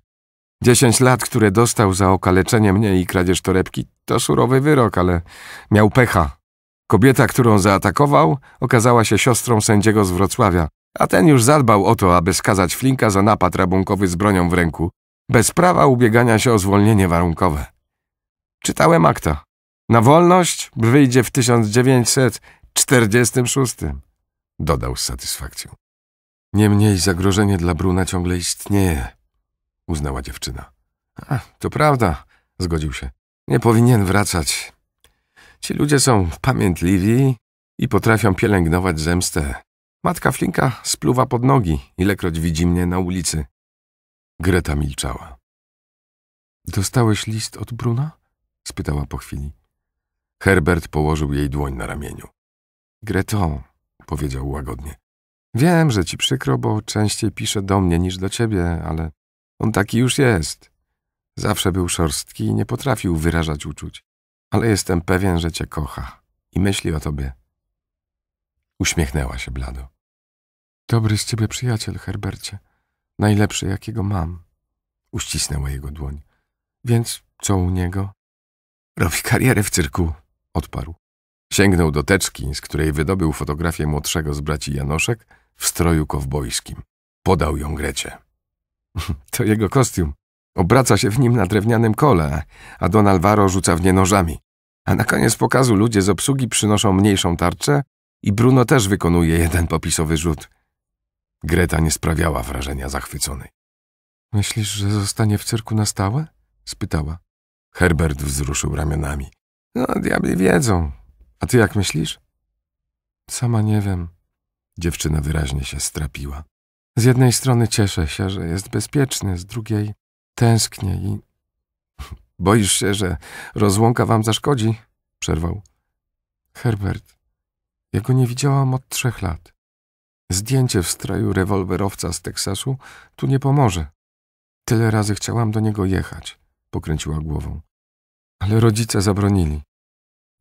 Dziesięć lat, które dostał za okaleczenie mnie i kradzież torebki, to surowy wyrok, ale miał pecha. Kobieta, którą zaatakował, okazała się siostrą sędziego z Wrocławia, a ten już zadbał o to, aby skazać Flinka za napad rabunkowy z bronią w ręku, bez prawa ubiegania się o zwolnienie warunkowe. Czytałem akta. Na wolność wyjdzie w 1946, dodał z satysfakcją. Niemniej zagrożenie dla Bruna ciągle istnieje, uznała dziewczyna. A, to prawda, zgodził się. Nie powinien wracać. Ci ludzie są pamiętliwi i potrafią pielęgnować zemstę. Matka Flinka spluwa pod nogi, ilekroć widzi mnie na ulicy. Greta milczała. Dostałeś list od Bruna? spytała po chwili. Herbert położył jej dłoń na ramieniu. Greto, powiedział łagodnie. Wiem, że ci przykro, bo częściej pisze do mnie niż do ciebie, ale on taki już jest. Zawsze był szorstki i nie potrafił wyrażać uczuć, ale jestem pewien, że cię kocha i myśli o tobie. Uśmiechnęła się blado. Dobry z ciebie przyjaciel, Herbercie. Najlepszy, jakiego mam. Uścisnęła jego dłoń. Więc co u niego? Robi karierę w cyrku, odparł. Sięgnął do teczki, z której wydobył fotografię młodszego z braci Janoszek w stroju kowbojskim. Podał ją Grecie. To jego kostium. Obraca się w nim na drewnianym kole, a Don Alvaro rzuca w nie nożami. A na koniec pokazu ludzie z obsługi przynoszą mniejszą tarczę i Bruno też wykonuje jeden popisowy rzut. Greta nie sprawiała wrażenia zachwyconej. Myślisz, że zostanie w cyrku na stałe? spytała. Herbert wzruszył ramionami. No, diabli wiedzą. A ty jak myślisz? Sama nie wiem. Dziewczyna wyraźnie się strapiła. Z jednej strony cieszę się, że jest bezpieczny, z drugiej tęsknię i... Boisz się, że rozłąka wam zaszkodzi? Przerwał. Herbert, ja go nie widziałam od trzech lat. Zdjęcie w stroju rewolwerowca z Teksasu tu nie pomoże. Tyle razy chciałam do niego jechać, pokręciła głową. Ale rodzice zabronili.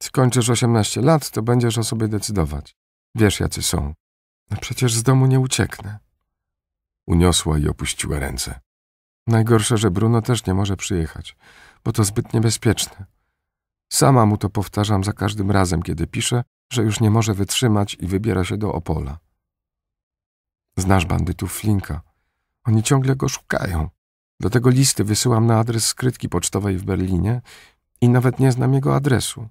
Skończysz osiemnaście lat, to będziesz o sobie decydować. Wiesz, jacy są. A przecież z domu nie ucieknę. Uniosła i opuściła ręce. Najgorsze, że Bruno też nie może przyjechać, bo to zbyt niebezpieczne. Sama mu to powtarzam za każdym razem, kiedy piszę, że już nie może wytrzymać i wybiera się do Opola. Znasz bandytów Flinka. Oni ciągle go szukają. Dlatego listy wysyłam na adres skrytki pocztowej w Berlinie i nawet nie znam jego adresu.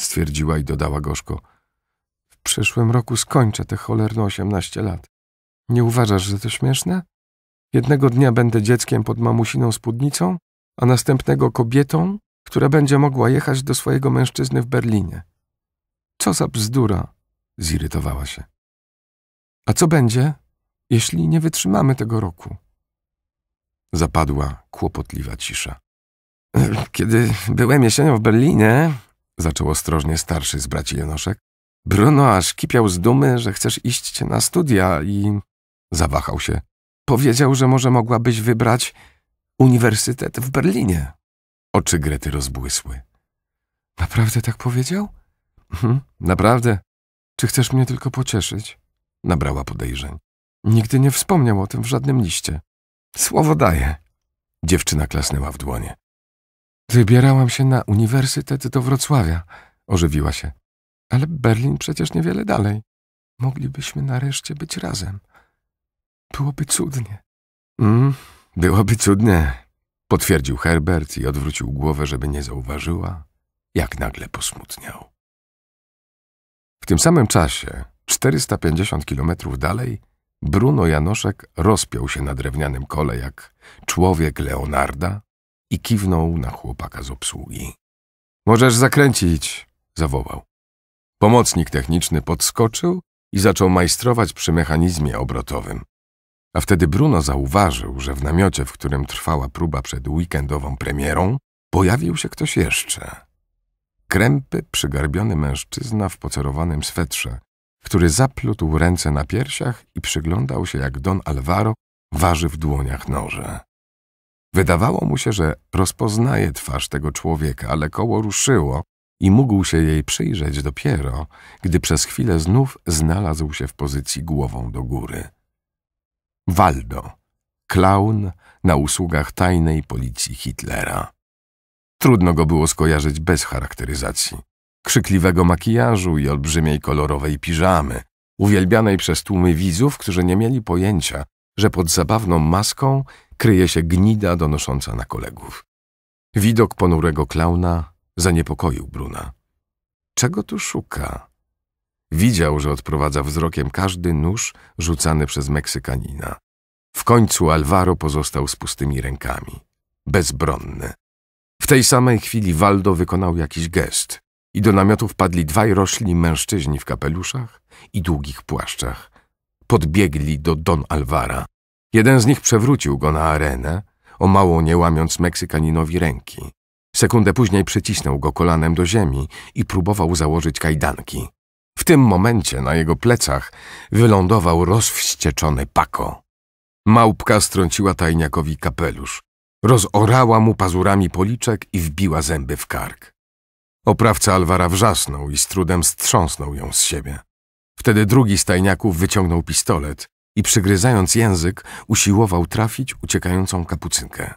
Stwierdziła i dodała gorzko. W przyszłym roku skończę te cholerne osiemnaście lat. Nie uważasz, że to śmieszne? Jednego dnia będę dzieckiem pod mamusiną spódnicą, a następnego kobietą, która będzie mogła jechać do swojego mężczyzny w Berlinie. Co za bzdura! Zirytowała się. A co będzie, jeśli nie wytrzymamy tego roku? Zapadła kłopotliwa cisza. Kiedy byłem jesienią w Berlinie, zaczął ostrożnie starszy z braci Janoszek, Bruno aż kipiał z dumy, że chcesz iść na studia i zawahał się. Powiedział, że może mogłabyś wybrać uniwersytet w Berlinie. Oczy Grety rozbłysły. Naprawdę tak powiedział? Hm, naprawdę. Czy chcesz mnie tylko pocieszyć? nabrała podejrzeń. Nigdy nie wspomniał o tym w żadnym liście. Słowo daję. Dziewczyna klasnęła w dłonie. Wybierałam się na uniwersytet do Wrocławia, ożywiła się. Ale Berlin przecież niewiele dalej. Moglibyśmy nareszcie być razem. Byłoby cudnie. Mm, byłoby cudnie, potwierdził Herbert i odwrócił głowę, żeby nie zauważyła, jak nagle posmutniał. W tym samym czasie 450 kilometrów dalej Bruno Janoszek rozpiął się na drewnianym kole jak człowiek Leonarda i kiwnął na chłopaka z obsługi. Możesz zakręcić, zawołał. Pomocnik techniczny podskoczył i zaczął majstrować przy mechanizmie obrotowym. A wtedy Bruno zauważył, że w namiocie, w którym trwała próba przed weekendową premierą, pojawił się ktoś jeszcze. Krępy, przygarbiony mężczyzna w pocerowanym swetrze, który zaplótł ręce na piersiach i przyglądał się, jak Don Alvaro waży w dłoniach noże. Wydawało mu się, że rozpoznaje twarz tego człowieka, ale koło ruszyło i mógł się jej przyjrzeć dopiero, gdy przez chwilę znów znalazł się w pozycji głową do góry. Waldo, klaun na usługach tajnej policji Hitlera. Trudno go było skojarzyć bez charakteryzacji krzykliwego makijażu i olbrzymiej kolorowej piżamy, uwielbianej przez tłumy widzów, którzy nie mieli pojęcia, że pod zabawną maską kryje się gnida donosząca na kolegów. Widok ponurego klauna zaniepokoił Bruna. Czego tu szuka? Widział, że odprowadza wzrokiem każdy nóż rzucany przez Meksykanina. W końcu Alvaro pozostał z pustymi rękami, bezbronny. W tej samej chwili Waldo wykonał jakiś gest i do namiotu wpadli dwaj rośli mężczyźni w kapeluszach i długich płaszczach. Podbiegli do Don Alvara. Jeden z nich przewrócił go na arenę, o mało nie łamiąc Meksykaninowi ręki. Sekundę później przycisnął go kolanem do ziemi i próbował założyć kajdanki. W tym momencie na jego plecach wylądował rozwścieczony Pako. Małpka strąciła tajniakowi kapelusz. Rozorała mu pazurami policzek i wbiła zęby w kark. Oprawca Alvara wrzasnął i z trudem strząsnął ją z siebie. Wtedy drugi z tajniaków wyciągnął pistolet i przygryzając język usiłował trafić uciekającą kapucynkę.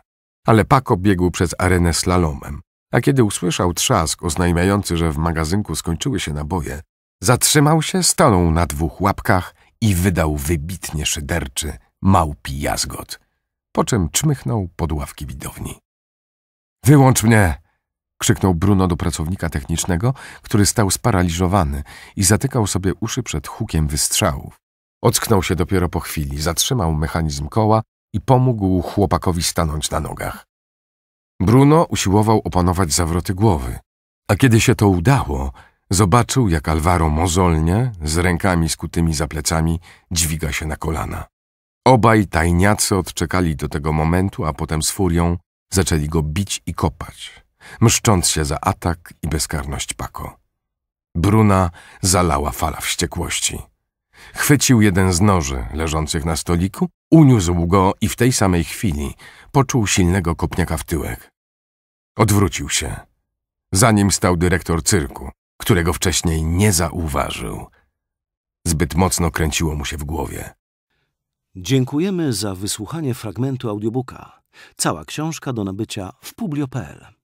Ale Pako biegł przez arenę slalomem, a kiedy usłyszał trzask oznajmiający, że w magazynku skończyły się naboje, zatrzymał się, stanął na dwóch łapkach i wydał wybitnie szyderczy, małpi jazgot, po czym czmychnął pod ławki widowni. Wyłącz mnie! krzyknął Bruno do pracownika technicznego, który stał sparaliżowany i zatykał sobie uszy przed hukiem wystrzałów. Ocknął się dopiero po chwili, zatrzymał mechanizm koła i pomógł chłopakowi stanąć na nogach. Bruno usiłował opanować zawroty głowy, a kiedy się to udało, zobaczył, jak Alvaro mozolnie, z rękami skutymi za plecami, dźwiga się na kolana. Obaj tajniacy odczekali do tego momentu, a potem z furią zaczęli go bić i kopać mszcząc się za atak i bezkarność Pako. Bruna zalała fala wściekłości. Chwycił jeden z noży leżących na stoliku, uniósł go i w tej samej chwili poczuł silnego kopniaka w tyłek. Odwrócił się. Za nim stał dyrektor cyrku, którego wcześniej nie zauważył. Zbyt mocno kręciło mu się w głowie. Dziękujemy za wysłuchanie fragmentu audiobooka. Cała książka do nabycia w publio.pl.